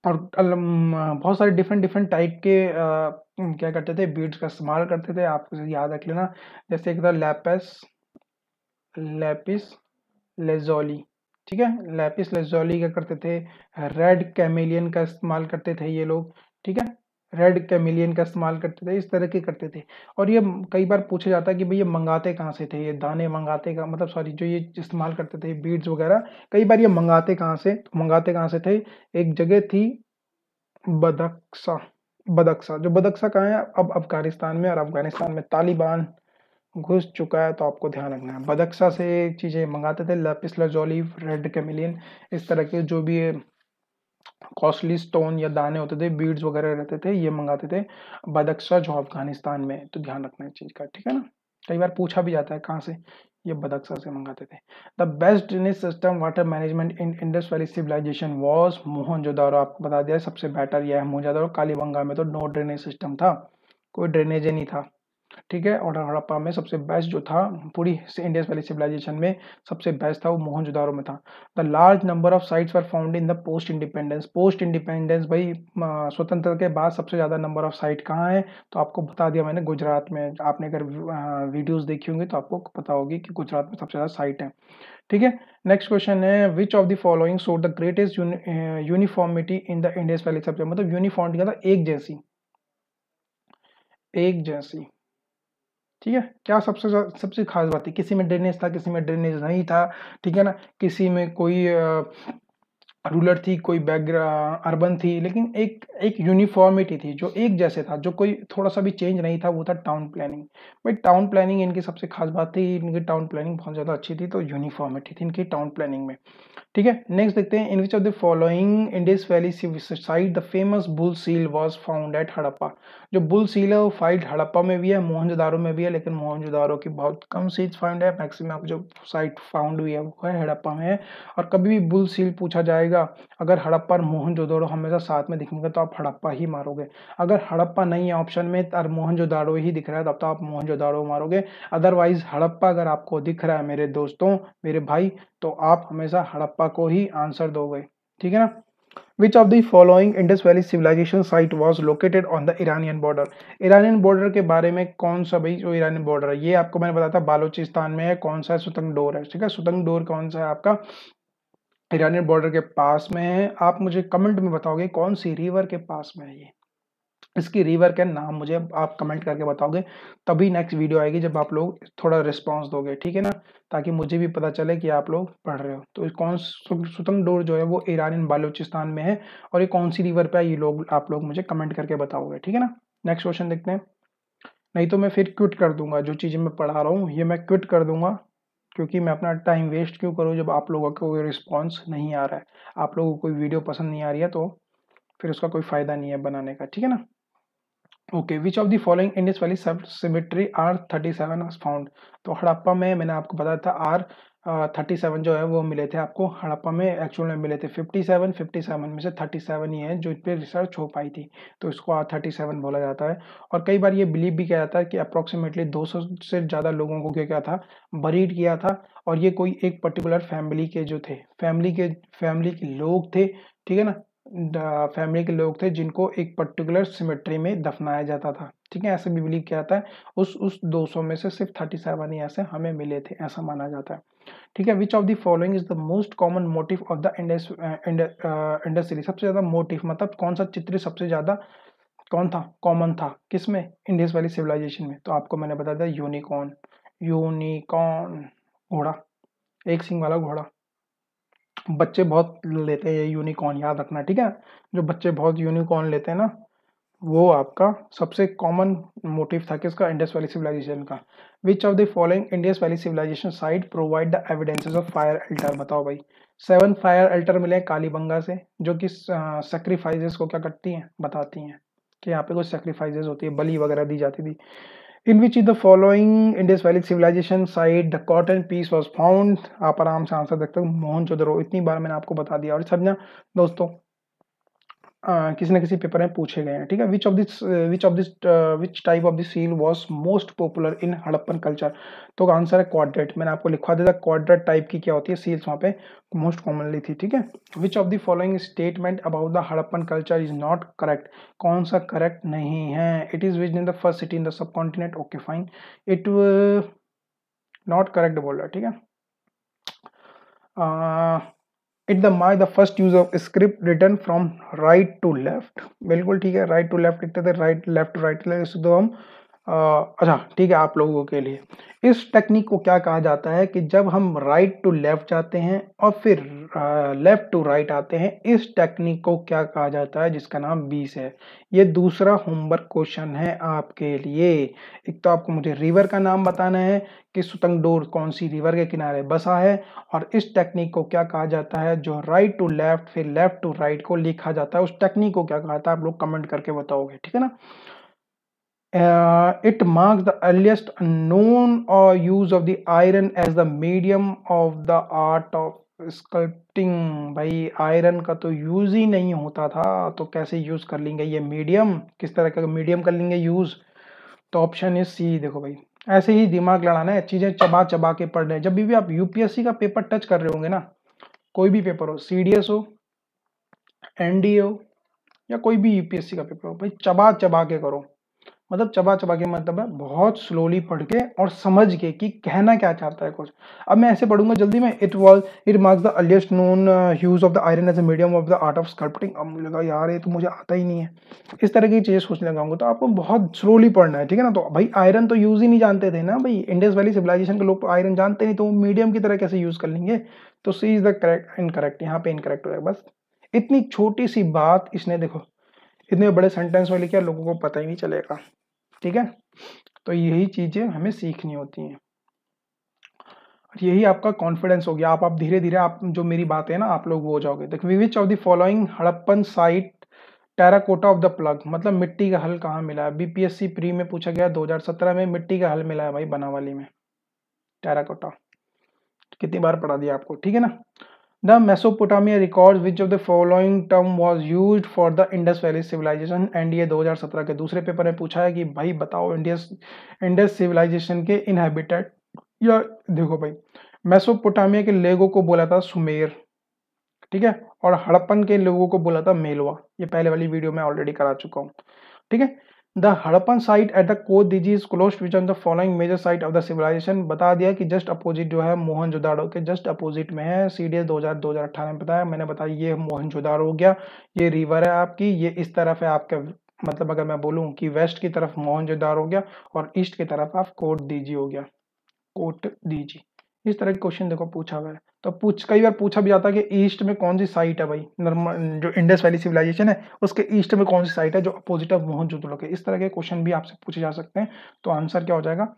और बहुत सारे डिफरेंट डिफरेंट टाइप के आ, क्या करते थे बीड्स का इस्तेमाल करते थे आप याद रख लेना जैसे एक था लैपस लेपिस लेजोली ठीक है लैपिस लेजोली का करते थे रेड कैमिलियन का इस्तेमाल करते थे ये लोग ठीक है रेड कैमिलियन का इस्तेमाल करते थे इस तरह के करते थे और ये कई बार पूछा जाता है कि भाई ये मंगाते कहाँ से थे ये दाने मंगाते का मतलब सॉरी जो ये इस्तेमाल करते थे बीड्स वगैरह कई बार ये मंगाते कहाँ से तो मंगाते कहाँ से थे एक जगह थी बदक्सा बदक्सा जो बदक्सा कहाँ है अब अफगानिस्तान में और अफगानिस्तान में तालिबान घुस चुका है तो आपको ध्यान रखना है बदक्सा से चीज़ें मंगाते थे लपिस लजोली रेड कैमिलियन इस तरह के जो भी कॉस्टली स्टोन या दाने होते थे बीड्स वगैरह रहते थे ये मंगाते थे बदक्सा जो अफगानिस्तान में तो ध्यान रखना है चीज़ का ठीक है ना कई बार पूछा भी जाता है कहाँ से ये बदक्सा से मंगाते थे the best drainage system water management in Indus valley civilization was Jodaro आपको बता दिया सबसे बेटर यह है मोहन जोदारो कालीबंगा में तो नो ड्रेनेज सिस्टम था कोई ड्रेनेज ही नहीं था ठीक है और हड़प्पा में सबसे बेस्ट जो था पूरी इंडियस वैली सिविलाइजेशन में सबसे बेस्ट था वो मोहनजोदारो में था the large number of sites were found in the post independence post independence भाई स्वतंत्रता के बाद सबसे ज़्यादा नंबर ऑफ साइट कहाँ है तो आपको बता दिया मैंने गुजरात में आपने अगर वीडियोज़ देखी होंगी तो आपको पता होगी कि गुजरात में सबसे ज़्यादा साइट है ठीक है नेक्स्ट क्वेश्चन है which of the following so the greatest uniformity in the Indus valley subject मतलब यूनिफॉर्मिटी मतलब एक जैसी एक जैसी ठीक है क्या सबसे सबसे खास बात है किसी में ड्रेनेज था किसी में ड्रेनेज नहीं था ठीक है ना किसी में कोई रूरल थी कोई बैकग्राउंड अर्बन थी लेकिन एक एक यूनिफॉर्मिटी थी जो एक जैसे था जो कोई थोड़ा सा भी चेंज नहीं था वो था टाउन प्लानिंग भाई टाउन प्लानिंग इनकी सबसे खास बात थी इनकी टाउन प्लानिंग बहुत ज़्यादा अच्छी थी तो यूनिफॉर्मिटी थी इनकी टाउन प्लानिंग में ठीक है नेक्स्ट देखते हैं in which of the following Indus valley site the famous bull seal was found at Harappa जो बुल सील है वो फाइट हड़प्पा में भी है मोहनजोदारो में भी है लेकिन मोहनजोदारो की बहुत कम सीट फाउंड है मैक्सिमम जो साइट फाउंड हुई है वो है हड़प्पा में है और कभी भी बुल सील पूछा जाएगा मारेगा अगर हड़प्पा और मोहन मोहनजोदाड़ो हमेशा साथ में दिखेंगे तो आप हड़प्पा ही मारोगे अगर हड़प्पा नहीं है ऑप्शन में और मोहन जोदाड़ो ही दिख रहा है तब तो आप मोहन जोदाड़ो मारोगे अदरवाइज हड़प्पा अगर आपको दिख रहा है मेरे दोस्तों मेरे भाई तो आप हमेशा हड़प्पा को ही आंसर दोगे ठीक है ना Which of the following Indus Valley civilization site was located on the Iranian border? Iranian border के बारे में कौन सा भाई जो Iranian border है ये आपको मैंने बताया था बालोचिस्तान में है कौन सा है सुतंग डोर है ठीक है सुतंग डोर कौन सा है आपका ईरानियन बॉर्डर के पास में है आप मुझे कमेंट में बताओगे कौन सी रिवर के पास में है ये इसकी रिवर का नाम मुझे आप कमेंट करके बताओगे तभी नेक्स्ट वीडियो आएगी जब आप लोग थोड़ा रिस्पांस दोगे ठीक है ना ताकि मुझे भी पता चले कि आप लोग पढ़ रहे हो तो कौन सुतंग डोर जो है वो ईरानियन बलोचिस्तान में है और ये कौन सी रिवर पे है ये लोग आप लोग मुझे कमेंट करके बताओगे ठीक है ना नेक्स्ट क्वेश्चन देखते हैं नहीं तो मैं फिर क्विट कर दूंगा जो चीज़ें मैं पढ़ा रहा हूँ ये मैं क्विट कर दूंगा क्योंकि मैं अपना टाइम वेस्ट क्यों करूँ जब आप लोगों का कोई रिस्पॉन्स नहीं आ रहा है आप लोगों को कोई वीडियो पसंद नहीं आ रही है तो फिर उसका कोई फ़ायदा नहीं है बनाने का ठीक है ना okay which of the following Indus valley सब cemetery R thirty seven found तो हड़प्पा में मैंने आपको बताया था आर थर्टी सेवन जो है वो मिले थे आपको हड़प्पा में एक्चुअल में मिले थे फिफ्टी सेवन फिफ्टी सेवन में से थर्टी सेवन ही है जो पे पर रिसर्च हो पाई थी तो इसको थर्टी सेवन बोला जाता है और कई बार ये बिलीव भी किया जाता है कि अप्रोक्सीमेटली दो सौ से ज़्यादा लोगों को क्या क्या था बरीड किया था और ये कोई एक पर्टिकुलर फैमिली के जो थे फैमिली के फैमिली के लोग थे ठीक है ना फैमिली के लोग थे जिनको एक पर्टिकुलर सिमेट्री में दफनाया जाता था ठीक है ऐसे भी बिलीव किया जाता है उस उस 200 में से सिर्फ 37 ही ऐसे हमें मिले थे ऐसा माना जाता है ठीक है which of the following is the most common motive of the industry सबसे ज़्यादा मोटिव मतलब कौन सा चित्र सबसे ज़्यादा कौन था कॉमन था किस में इंडियस वाली सिविलाइजेशन में तो आपको मैंने बता दिया यूनिकॉर्न यूनिकॉर्न घोड़ा एक सिंह वाला घोड़ा बच्चे बहुत लेते हैं यूनिकॉर्न याद रखना ठीक है जो बच्चे बहुत यूनिकॉर्न लेते हैं ना वो आपका सबसे कॉमन मोटिव था किसका इंडस वैली सिविलाइजेशन का which of the following Indus valley civilisation site provide the evidences of fire altar बताओ भाई सेवन फायर अल्टर मिले कालीबंगा से जो कि सेक्रीफाइजेस को क्या करती हैं बताती हैं कि यहाँ पे कुछ सेक्रीफाइजेस होती है बलि वगैरह दी जाती थी in which is the following Indus valley civilisation site the cotton piece was found आप आराम से आंसर देखते हो मोहन चौधरी इतनी बार मैंने आपको बता दिया और सब ना दोस्तों किसी ना किसी पेपर में पूछे गए हैं ठीक है which of this which of this which type of this seal was most popular in Harappan culture तो आंसर है क्वाड्रेट मैंने आपको लिखवा दिया था क्वाड्रेट टाइप की क्या होती है सील्स वहाँ पे मोस्ट कॉमनली थी ठीक है which of the following statement about the Harappan culture is not correct कौन सा करेक्ट नहीं है it is which in the first city in the subcontinent okay fine it not correct बोल रहा है ठीक है it the my the first use of script written from right to left बिल्कुल ठीक है राइट टू लेफ्ट लिखते थे राइट लेफ्ट राइट लेफ्ट हम अच्छा ठीक है आप लोगों के लिए इस टेक्निक को क्या कहा जाता है कि जब हम राइट टू लेफ्ट जाते हैं और फिर लेफ्ट टू राइट आते हैं इस टेक्निक को क्या कहा जाता है जिसका नाम बीस है ये दूसरा होमवर्क क्वेश्चन है आपके लिए एक तो आपको मुझे रिवर का नाम बताना है कि सुतंगडोर कौन सी रिवर के किनारे बसा है और इस टेक्निक को क्या कहा जाता है जो राइट टू लेफ्ट फिर लेफ्ट टू राइट को लिखा जाता है उस टेक्निक को क्या कहा जाता है आप लोग कमेंट करके बताओगे ठीक है ना uh, it marks the earliest known uh, use of the iron as the medium of the art of sculpting भाई आयरन का तो यूज ही नहीं होता था तो कैसे यूज कर लेंगे ये मीडियम किस तरह का मीडियम कर लेंगे यूज तो ऑप्शन इज सी देखो भाई ऐसे ही दिमाग लड़ाना है चीज़ें चबा चबा के पढ़ रहे हैं जब भी, भी आप यूपीएससी का पेपर टच कर रहे होंगे ना कोई भी पेपर हो सी हो एन या कोई भी यूपीएससी का पेपर हो भाई चबा चबा के करो मतलब चबा चबा के मतलब है बहुत स्लोली पढ़ के और समझ के कि कहना क्या चाहता है कुछ अब मैं ऐसे पढ़ूंगा जल्दी में it was it marks the earliest known use of the iron age a medium of the art of sculpting अब मुझे लगा यार ये तो मुझे आता ही नहीं है इस तरह की चीज़ें सोचने लगाऊंगा तो आपको बहुत स्लोली पढ़ना है ठीक है ना तो भाई आयरन तो यूज़ ही नहीं जानते थे ना भाई इंडियस वैली सिविलाइजेशन के लोग आयरन तो जानते नहीं तो मीडियम की तरह कैसे यूज़ कर लेंगे तो C is the correct incorrect यहाँ पे इनकरेक्ट हो जाएगा बस इतनी छोटी सी बात इसने देखो इतने बड़े सेंटेंस में लिखे लोगों को पता ही नहीं चलेगा ठीक है तो यही चीज़ें हमें सीखनी होती हैं और यही आपका कॉन्फिडेंस हो गया आप आप धीरे धीरे आप जो मेरी बात है ना आप लोग वो जाओगे देख which of the following Harappan site terracotta of the plough मतलब मिट्टी का हल कहाँ मिला है बीपीएससी प्री में पूछा गया 2017 में मिट्टी का हल मिला है भाई बनावाली में टेराकोटा कितनी बार पढ़ा दिया आपको ठीक है ना the Mesopotamia record which of the following term was use for the Indus valley civilisation and ये 2017 के दूसरे पेपर में पूछा है कि भाई बताओ इंडियस इंडस सिविलाइजेशन के इनहेबिटेड या देखो भाई मेसोपोटामिया के लोगों को बोला था सुमेर ठीक है और हड़प्पन के लोगों को बोला था मेलवा ये पहले वाली वीडियो में ऑलरेडी करा चुका हूँ ठीक है the Harappan site at the Kot Diji is close which on the following major site of the civilisation बता दिया कि जस्ट अपोजिट जो है मोहनजोदाड़ो के जस्ट अपोजिट में है सी डी एस दो हजार दो हजार अठारह में बताया मैंने बताया ये मोहनजोदाड़ो हो गया ये रिवर है आपकी ये इस तरफ है आपके मतलब अगर मैं बोलूँ कि वेस्ट की तरफ मोहन जोदार हो गया और ईस्ट की तरफ आप कोट दीजी हो गया कोट दीजी इस तरह के क्वेश्चन देखो पूछा हुआ है तो पूछ कई बार पूछा भी जाता है कि ईस्ट में कौन सी साइट है भाई नर्मल जो इंडस वैली सिविलाइजेशन है उसके ईस्ट में कौन सी साइट है जो अपोजिट है मोहन जोदड़ो के इस तरह के क्वेश्चन भी आपसे पूछे जा सकते हैं तो आंसर क्या हो जाएगा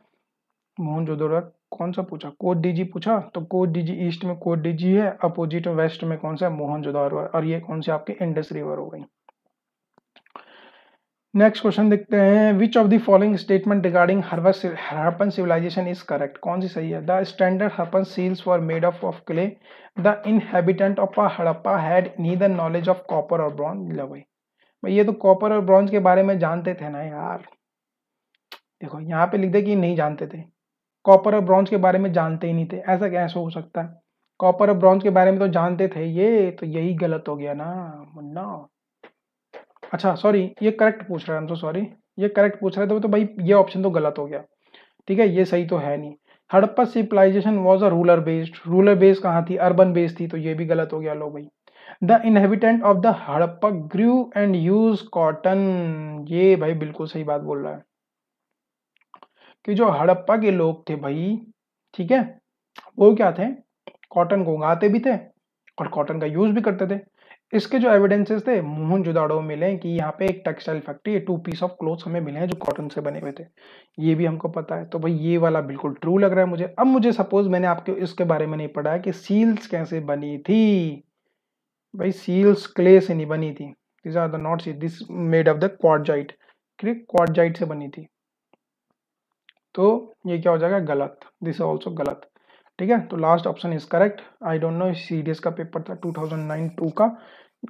मोहन जोदड़ो कौन सा पूछा कोट डीजी पूछा तो कोट डीजी ईस्ट में कोट डीजी है अपोजिट वेस्ट में कौन सा है मोहन जोदारो है और ये कौन सी आपके इंडस रिवर हो गई नेक्स्ट क्वेश्चन देखते हैं which of the following statement regarding Harappan civilisation is correct कौन सी सही है the standard Harappan seals for made up of clay the inhabitant of a Harappa had neither knowledge of copper और ब्रॉन्ज लवे भाई ये तो कॉपर और ब्रॉन्ज के बारे में जानते थे ना यार देखो यहाँ पे लिख दे कि नहीं जानते थे कॉपर और ब्रॉन्ज के बारे में जानते ही नहीं थे ऐसा कैसे हो सकता है कॉपर और ब्रॉन्ज के बारे में तो जानते थे ये तो यही गलत हो गया ना मुन्ना अच्छा सॉरी ये करेक्ट पूछ रहा है हम तो सॉरी ये करेक्ट पूछ रहे थे तो भाई ये ऑप्शन तो गलत हो गया ठीक है ये सही तो है नहीं Harappa civilisation was a rural based rural base कहाँ थी अर्बन बेस थी तो ये भी गलत हो गया लो भाई the inhabitant of the Harappa grew and use cotton ये भाई बिल्कुल सही बात बोल रहा है कि जो हड़प्पा के लोग थे भाई ठीक है वो क्या थे कॉटन को उगाते भी थे और कॉटन का यूज भी करते थे इसके जो एविडेंसेस थे मोहन जुदाड़ो मिले कि यहाँ पे एक textile factory two piece of cloth हमें मिले हैं जो कॉटन से बने हुए थे ये भी हमको पता है तो भाई ये वाला बिल्कुल ट्रू लग रहा है मुझे अब मुझे सपोज मैंने आपके इसके बारे में नहीं पढ़ा है कि सील्स कैसे बनी थी भाई सील्स क्ले से नहीं बनी थी this are the not C this made of the quartzite quartzite से बनी थी तो ये क्या हो जाएगा गलत दिस ऑल्सो गलत ठीक है तो last option is correct I don't know CDS का पेपर था 2009 2 का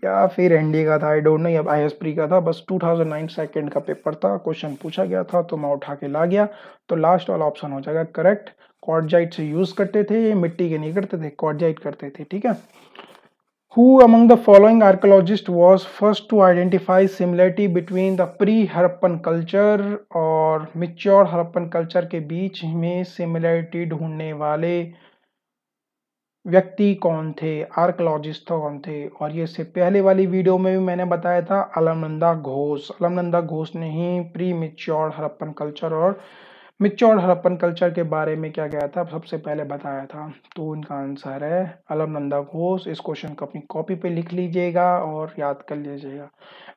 या फिर एनडीए का था आई डोंट नो या आईएसपी का था बस 2009 सेकंड का पेपर था क्वेश्चन पूछा गया था तो मैं उठा के ला गया तो लास्ट वाला ऑप्शन हो जाएगा करेक्ट कॉर्डजाइट से यूज करते थे ये मिट्टी के नहीं करते थे कॉर्डजाइट करते थे ठीक है who among the following archaeologist was first to identify similarity between the pre Harappan culture और मिच्योर हरप्पन कल्चर के बीच में सिमिलरिटी ढूंढने वाले व्यक्ति कौन थे आर्कोलॉजिस्ट कौन थे और ये इससे पहले वाली वीडियो में भी मैंने बताया था अलमनंदा घोष अलमनंदा घोष ने ही प्री मिच्योर हड़प्पन कल्चर और मिच्योर हड़प्पन कल्चर के बारे में क्या गया था सबसे पहले बताया था तो उनका आंसर है अलम नंदा घोष इस क्वेश्चन को अपनी कॉपी पे लिख लीजिएगा और याद कर लीजिएगा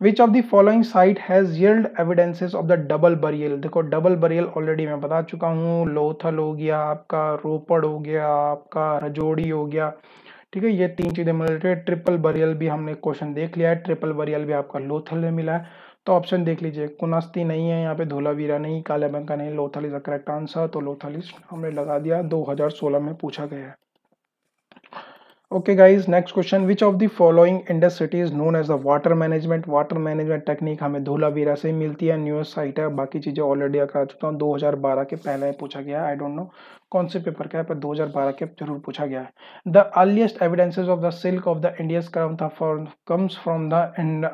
which of the following site has yield evidences of the double burial देखो डबल बरियल ऑलरेडी मैं बता चुका हूँ लोथल हो गया आपका रोपड़ हो गया आपका रजोड़ी हो गया ठीक है ये तीन चीज़ें मिल रही है ट्रिपल बरियल भी हमने क्वेश्चन देख लिया है ट्रिपल बरियल भी आपका लोथल में मिला है तो ऑप्शन देख लीजिए कुनास्ती नहीं है यहाँ पे धोलावीरा नहीं बंका नहीं Lothal is the correct answer तो लोथल हमने लगा दिया 2016 में पूछा गया है okay guys next question which of the following industry is known as the water management water management technique हमें धोलावीरा से मिलती है न्यूज साइट है बाकी चीज़ें ऑलरेडी आ चुका हूँ बारह के पहले पूछा गया आई डोंट नो कौन से पेपर का है पर बारह के जरूर पूछा गया है the earliest evidences of the silk of the Indus क्रम था comes from the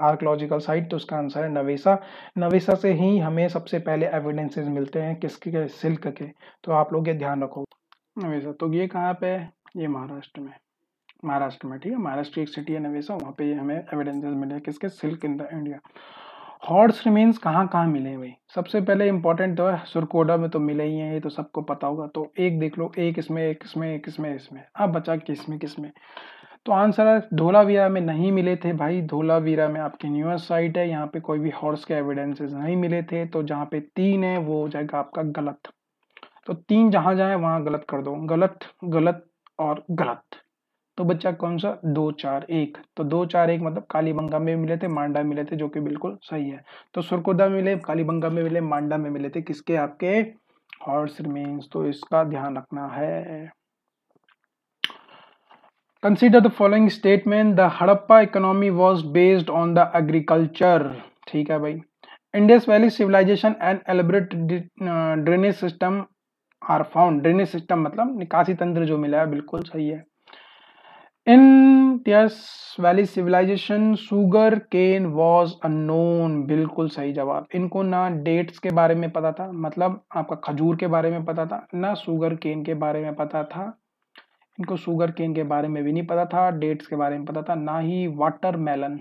archaeological site तो उसका आंसर है नवेसा नवेसा से ही हमें सबसे पहले एविडेंसेज मिलते हैं किसके सिल्क के तो आप लोग ये ध्यान रखो नवेसा तो ये कहाँ पे है ये महाराष्ट्र में महाराष्ट्र में ठीक है महाराष्ट्र की एक सिटी है नवेसा वहाँ पे हमें एविडेंसेस मिले किसके silk in the India horse remains कहाँ कहाँ मिले भाई सबसे पहले इंपॉर्टेंट तो है सुरकोडा में तो मिले ही हैं ये तो सबको पता होगा तो एक देख लो एक इसमें एक इसमें एक इसमें इसमें अब बचा किस में किस में तो आंसर है धोलावीरा में नहीं मिले थे भाई धोलावीरा में आपकी न्यूएस्ट साइट है यहाँ पे कोई भी हॉर्स के एविडेंसेस नहीं मिले थे तो जहाँ पे तीन है वो हो जाएगा आपका गलत तो तीन जहाँ जाए वहाँ गलत कर दो गलत गलत और गलत तो बच्चा कौन सा दो चार एक तो दो चार एक मतलब कालीबंगा में मिले थे मांडा मिले थे जो कि बिल्कुल सही है तो सुरकुदा मिले कालीबंगा में मिले मांडा में मिले थे किसके आपके हॉर्स रिमेन्स तो इसका ध्यान रखना है consider the following statement the Harappa economy was based on the agriculture ठीक है भाई Indus valley civilisation and elaborate drainage system are found drainage system मतलब निकासी तंत्र जो मिला है बिल्कुल सही है Indus valley civilisation sugar cane was unknown बिल्कुल सही जवाब इनको ना डेट्स के बारे में पता था मतलब आपका खजूर के बारे में पता था ना शुगर केन के बारे में पता था इनको शुगर केन के बारे में भी नहीं पता था डेट्स के बारे में पता था ना ही वाटर मेलन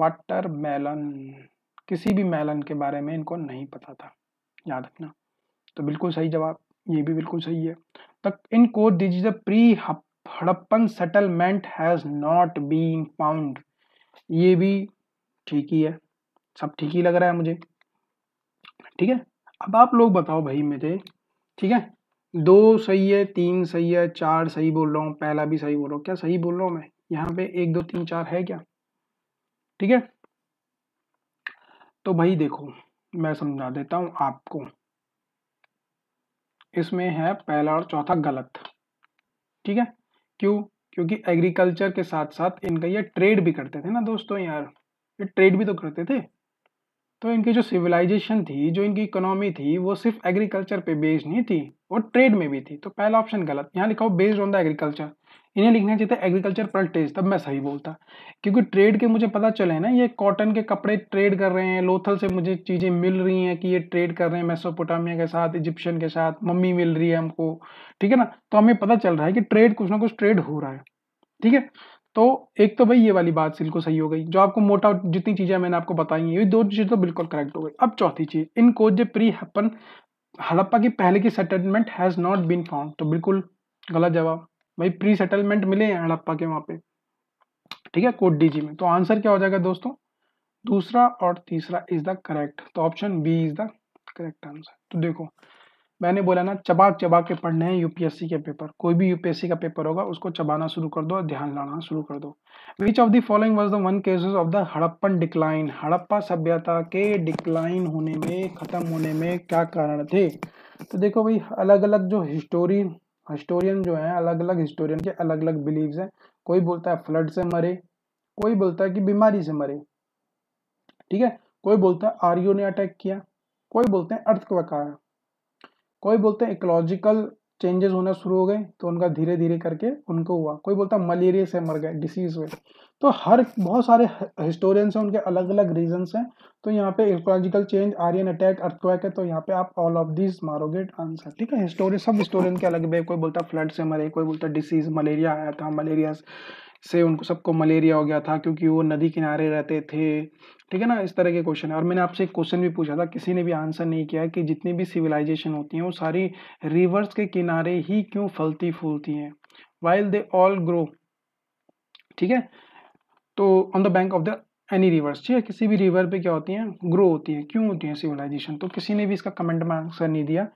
वाटर मेलन किसी भी मेलन के बारे में इनको नहीं पता था याद रखना तो बिल्कुल सही जवाब ये भी बिल्कुल सही है तक इनको these the pre Harappan settlement has not been found ये भी ठीक ही है सब ठीक ही लग रहा है मुझे ठीक है अब आप लोग बताओ भाई मेरे ठीक है दो सही है तीन सही है चार सही बोल रहा हूँ पहला भी सही बोल रहा हूँ क्या सही बोल रहा हूँ मैं यहाँ पे एक दो तीन चार है क्या ठीक है तो भाई देखो मैं समझा देता हूँ आपको इसमें है पहला और चौथा गलत ठीक है क्यों क्योंकि एग्रीकल्चर के साथ साथ इनका ये ट्रेड भी करते थे ना दोस्तों यार ये ट्रेड भी तो करते थे तो इनकी जो सिविलाइजेशन थी जो इनकी इकोनॉमी थी वो सिर्फ एग्रीकल्चर पे बेस्ड नहीं थी वो ट्रेड में भी थी तो पहला ऑप्शन गलत यहाँ लिखा हो बेस्ड ऑन द एग्रीकल्चर इन्हें लिखना चाहिए था एग्रीकल्चर प्रटेज तब मैं सही बोलता क्योंकि ट्रेड के मुझे पता चले ना ये कॉटन के कपड़े ट्रेड कर रहे हैं लोथल से मुझे चीज़ें मिल रही हैं कि ये ट्रेड कर रहे हैं मेसोपोटामिया के साथ इजिप्शियन के साथ मम्मी मिल रही है हमको ठीक है ना तो हमें पता चल रहा है कि ट्रेड कुछ ना कुछ ट्रेड हो रहा है ठीक है तो एक तो भाई ये वाली बात बिल्कुल सही हो गई जो आपको मोटा जितनी चीज़ें मैंने आपको बताई हैं ये दो चीज़ तो बिल्कुल करेक्ट हो गई अब चौथी चीज़ इन कोच कोज प्री हैपन हड़प्पा की पहले की settlement has not been found तो बिल्कुल गलत जवाब भाई प्री सेटलमेंट मिले हैं हड़प्पा के वहां पे ठीक है कोट डीजी में तो आंसर क्या हो जाएगा दोस्तों दूसरा और तीसरा इज द करेक्ट तो option B is the correct answer तो देखो मैंने बोला ना चबा चबा के पढ़ने हैं यूपीएससी के पेपर कोई भी यूपीएससी का पेपर होगा उसको चबाना शुरू कर दो और ध्यान लाना शुरू कर दो which of the following was the one causes of the Harappan decline Harappa सभ्यता के डिक्लाइन होने में ख़त्म होने में क्या कारण थे तो देखो भाई अलग अलग जो हिस्टोरी हिस्टोरियन जो है अलग अलग हिस्टोरियन के अलग अलग बिलीव हैं कोई बोलता है फ्लड से मरे कोई बोलता है कि बीमारी से मरे ठीक है कोई बोलता है आर्यो ने अटैक किया कोई बोलते हैं अर्थक्वक आया कोई बोलते हैं इकोलॉजिकल चेंजेस होना शुरू हो गए तो उनका धीरे धीरे करके उनको हुआ कोई बोलता मलेरिया से मर गए डिसीज हुए तो हर बहुत सारे हिस्टोरियंस हैं उनके अलग अलग रीजंस हैं तो यहाँ पे ecological change Aryan attack earthquake है तो यहाँ पे आप ऑल ऑफ दिस मारोगे आंसर ठीक है हिस्टोरियन सब हिस्टोरियन के अलग भी कोई बोलता फ्लड से मरे कोई बोलता डिसीज मलेरिया आया था मलेरिया से उनको सबको मलेरिया हो गया था क्योंकि वो नदी किनारे रहते थे ठीक है ना इस तरह के क्वेश्चन है और मैंने आपसे एक क्वेश्चन भी पूछा था किसी ने भी आंसर नहीं किया कि जितनी भी सिविलाइजेशन होती हैं वो सारी रिवर्स के किनारे ही क्यों फलती फूलती हैं वाइल दे ऑल ग्रो ठीक है तो on the bank of the any rivers ठीक है किसी भी रिवर पे क्या होती हैं ग्रो होती हैं क्यों होती हैं सिविलाइजेशन तो किसी ने भी इसका कमेंट में आंसर नहीं दिया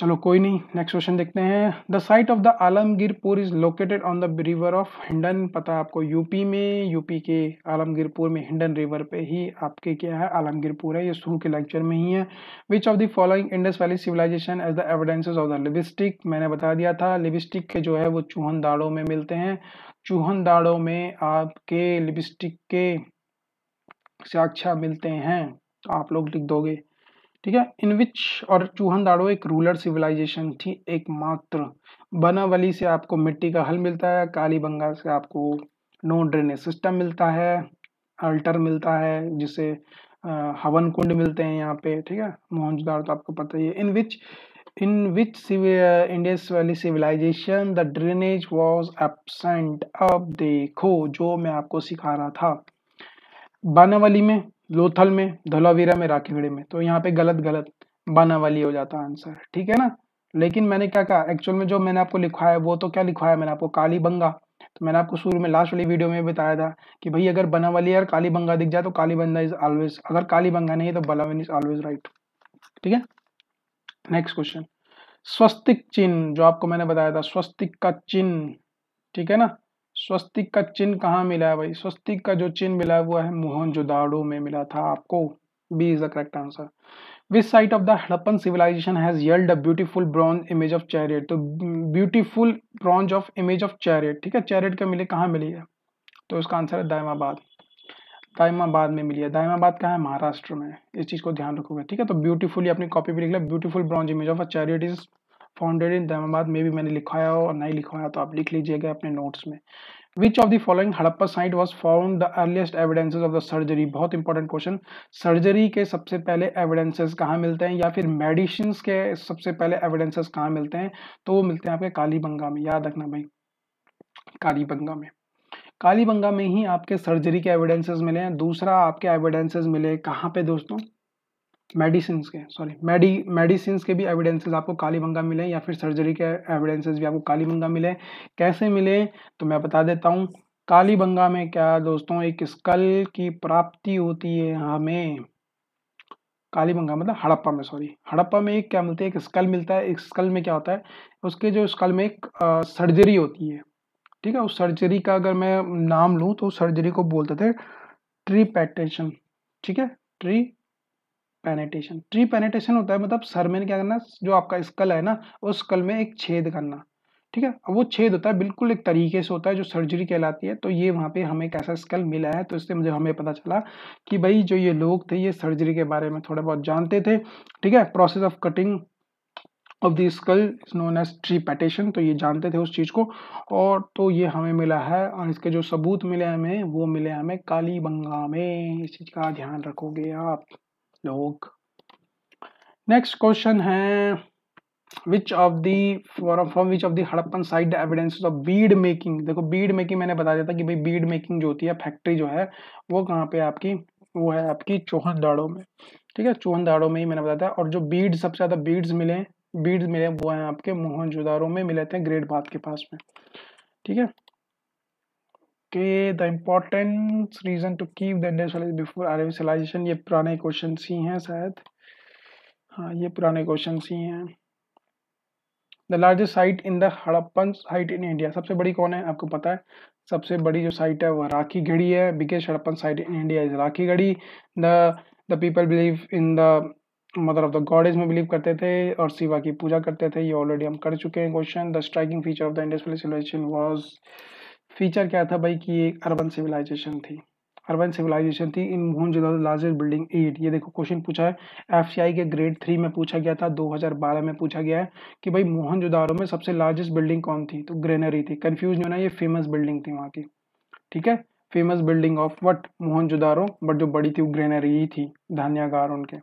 चलो कोई नहीं नेक्स्ट क्वेश्चन देखते हैं the site of the Alamgirpur is located on the river of Hindon पता आपको यूपी में यूपी के आलमगीरपुर में हिंडन रिवर पे ही आपके क्या है आलमगीरपुर है ये शुरू के लेक्चर में ही है which of the following Indus valley civilisation as the evidences of the lipstick मैंने बता दिया था लिबिस्टिक के जो है वो चूहन दाड़ों में मिलते हैं चूहन दाड़ों में आपके लिबिस्टिक के साक्षा मिलते हैं तो आप लोग लिख दोगे ठीक है इन विच और चूहनदाड़ो एक रूलर सिविलाइजेशन थी एकमात्र बनावली से आपको मिट्टी का हल मिलता है काली बंगा से आपको नो ड्रेनेज सिस्टम मिलता है अल्टर मिलता है जिसे हवन कुंड मिलते हैं यहाँ पे ठीक है मोहनजोदार तो आपको पता ही है in which in which Indus valley civilisation the drainage was absent अब देखो जो मैं आपको सिखा रहा था बनावली में लोथल में धोलावीरा में राखीगढ़ी में तो यहाँ पे गलत गलत बानावाली हो जाता आंसर ठीक है ना लेकिन मैंने क्या कहा एक्चुअल में जो मैंने आपको लिखवाया वो तो क्या लिखवाया मैंने आपको काली बंगा तो मैंने आपको शुरू में लास्ट वाली वीडियो में बताया था कि भाई अगर बनावाली और काली बंगा दिख जाए तो काली बंदा इज ऑलवेज अगर काली बंगा नहीं है तो बलावन इज ऑलवेज राइट ठीक है नेक्स्ट क्वेश्चन स्वस्तिक चिन्ह जो आपको मैंने बताया था स्वस्तिक का चिन्ह ठीक है ना स्वस्तिक का चिन्ह कहाँ मिला है भाई स्वस्तिक का जो चिन्ह मिला हुआ है मोहन जोदाड़ो में मिला था आपको B is the correct answer which site of the Harappan civilisation has yield a beautiful bronze image of chariot तो beautiful bronze of image of chariot ठीक है चैरियट का मिले कहाँ मिली है तो इसका आंसर है दायमाबाद दायमाबाद में मिली है दायमाबाद कहाँ है महाराष्ट्र में इस चीज़ को ध्यान रखोगे ठीक है तो ब्यूटीफुली अपनी कॉपी भी लिख लिया beautiful bronze image of a chariot is founded in Daimabad में भी मैंने लिखवाया हो और नहीं लिखवाया तो आप लिख लीजिएगा अपने नोट्स में which of the following Harappa site was found the earliest evidences of the surgery बहुत इंपॉर्टेंट क्वेश्चन सर्जरी के सबसे पहले एविडेंसेज कहाँ मिलते हैं या फिर मेडिसिन के सबसे पहले एविडेंसेज कहाँ मिलते हैं तो वो मिलते हैं आपके कालीबंगा में याद रखना भाई कालीबंगा में कालीबंगा में ही आपके सर्जरी के एविडेंसेज मिले हैं दूसरा आपके एविडेंसेज मिले कहाँ पे दोस्तों मेडिसिन के सॉरी मेडी मेडिसिन के भी एविडेंसेस आपको कालीबंगा मिले या फिर सर्जरी के एविडेंसेस भी आपको कालीबंगा मिले कैसे मिले तो मैं बता देता हूँ कालीबंगा में क्या दोस्तों एक स्कल की प्राप्ति होती है हमें कालीबंगा मतलब हड़प्पा में सॉरी हड़प्पा में एक क्या मिलता है एक स्कल मिलता है एक स्कल में क्या होता है उसके जो स्कल में एक सर्जरी होती है ठीक है उस सर्जरी का अगर मैं नाम लूँ तो सर्जरी को बोलते थे ट्री पैटेशन ठीक है ट्री पेनेटेशन ट्री पेनेटेशन होता है मतलब सर में क्या करना जो आपका स्कल है ना उस स्कल में एक छेद करना ठीक है अब वो छेद होता है बिल्कुल एक तरीके से होता है जो सर्जरी कहलाती है तो ये वहाँ पे हमें कैसा स्कल मिला है तो इससे मुझे हमें पता चला कि भाई जो ये लोग थे ये सर्जरी के बारे में थोड़ा बहुत जानते थे ठीक है process of cutting of the skull is known as trepanation तो ये जानते थे उस चीज़ को और तो ये हमें मिला है और इसके जो सबूत मिले हमें वो मिले हमें काली में इस चीज़ का ध्यान रखोगे आप लोग नेक्स्ट क्वेश्चन है which of the from which of the Harappan site evidence of bead making देखो बीड मेकिंग मैंने बता दिया था कि भाई बीड मेकिंग जो होती है फैक्ट्री जो है वो कहाँ पे आपकी वो है आपकी चौहन दाड़ों में ठीक है चौहन दाड़ों में ही मैंने बताया था और जो बीड सबसे ज़्यादा बीड्स मिले बीड्स मिले वो हैं आपके मोहनजोदारों में मिले थे ग्रेट बाथ के पास में ठीक है के the importance reason to keep the industrialise before artificialisation ये पुराने क्वेश्चन ही हैं शायद हाँ ये पुराने क्वेश्चन ही हैं the largest site in the Harappan site in India सबसे बड़ी कौन है आपको पता है सबसे बड़ी जो साइट है वह राखी गढ़ी है biggest Harappan site in India is Rakhigarhi the the people believe in the mother of the god is में बिलीव करते थे और शिवा की पूजा करते थे ये ऑलरेडी हम कर चुके हैं question the striking feature of the industrial civilisation was feature क्या था भाई कि ये अर्बन सिविलाइजेशन थी अर्बन सिविलाइजेशन थी in Mohenjodaro largest building at ये देखो क्वेश्चन पूछा है एफसीआई के ग्रेड थ्री में पूछा गया था 2012 में पूछा गया है कि भाई मोहन में सबसे लार्जेस्ट बिल्डिंग कौन थी तो ग्रेनरी थी कन्फ्यूज नहीं होना ये फेमस बिल्डिंग थी वहाँ की ठीक है फेमस बिल्डिंग ऑफ वट मोहन बट जो बड़ी थी वो ग्रेनरी ही थी धान्यागार उनके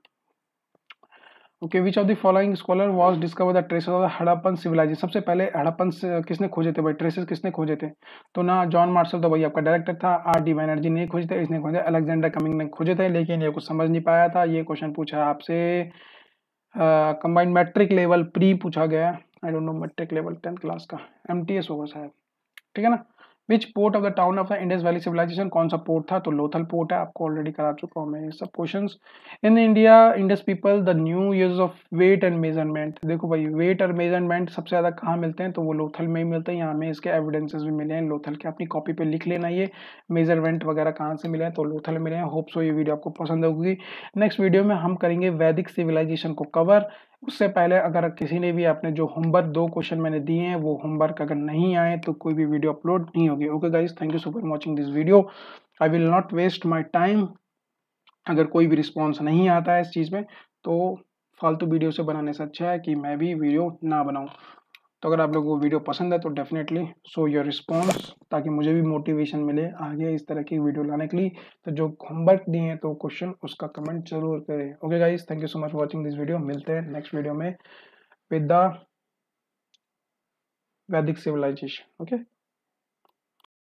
okay which of the following scholar was discover the traces of the Harappan civilisation सबसे पहले हड़प्पन किसने खोजे थे भाई ट्रेसेस किसने खोजे थे तो ना जॉन मार्शल तो भाई आपका डायरेक्टर था आर डी बैनर्जी ने खोजे थे इसने खोजे अलेक्जेंडर कमिंग ने खोजे थे लेकिन ये कुछ समझ नहीं पाया था ये क्वेश्चन पूछा आपसे कंबाइंड मैट्रिक लेवल प्री पूछा गया I don't know matric level tenth class का एम टी एस होगा साहब ठीक है ना which port of the town of the Indus valley civilisation कौन सा पोर्ट था तो लोथल पोर्ट है आपको ऑलरेडी करा चुका हूँ मैं ये सब question in India Indus people the knew use of weight and measurement देखो भाई वेट और मेजरमेंट सबसे ज़्यादा कहाँ मिलते हैं तो वो लोथल में ही मिलते हैं यहाँ में इसके एविडेंसेज भी मिले हैं लोथल के अपनी कॉपी पर लिख लेना ये मेजरमेंट वगैरह कहाँ से मिले हैं तो लोथल मिले हैं होप्स हो ये वीडियो आपको पसंद होगी नेक्स्ट वीडियो में हम करेंगे वैदिक सिविलाइजेशन को कवर उससे पहले अगर किसी ने भी आपने जो होमवर्क दो क्वेश्चन मैंने दिए हैं वो होमवर्क अगर नहीं आए तो कोई भी वीडियो अपलोड नहीं होगी okay guys thank you so for watching this video I will not waste my time अगर कोई भी रिस्पॉन्स नहीं आता है इस चीज़ में तो फालतू वीडियो से बनाने से अच्छा है कि मैं भी वीडियो ना बनाऊँ तो अगर आप लोग को वीडियो पसंद है तो डेफिनेटली सो योर रिस्पॉन्स ताकि मुझे भी मोटिवेशन मिले आगे इस तरह की वीडियो लाने के लिए तो जो होमवर्क दिए हैं तो क्वेश्चन उसका कमेंट जरूर करें okay guys thank you so much watching this video मिलते हैं नेक्स्ट वीडियो में with the Vedic civilisation okay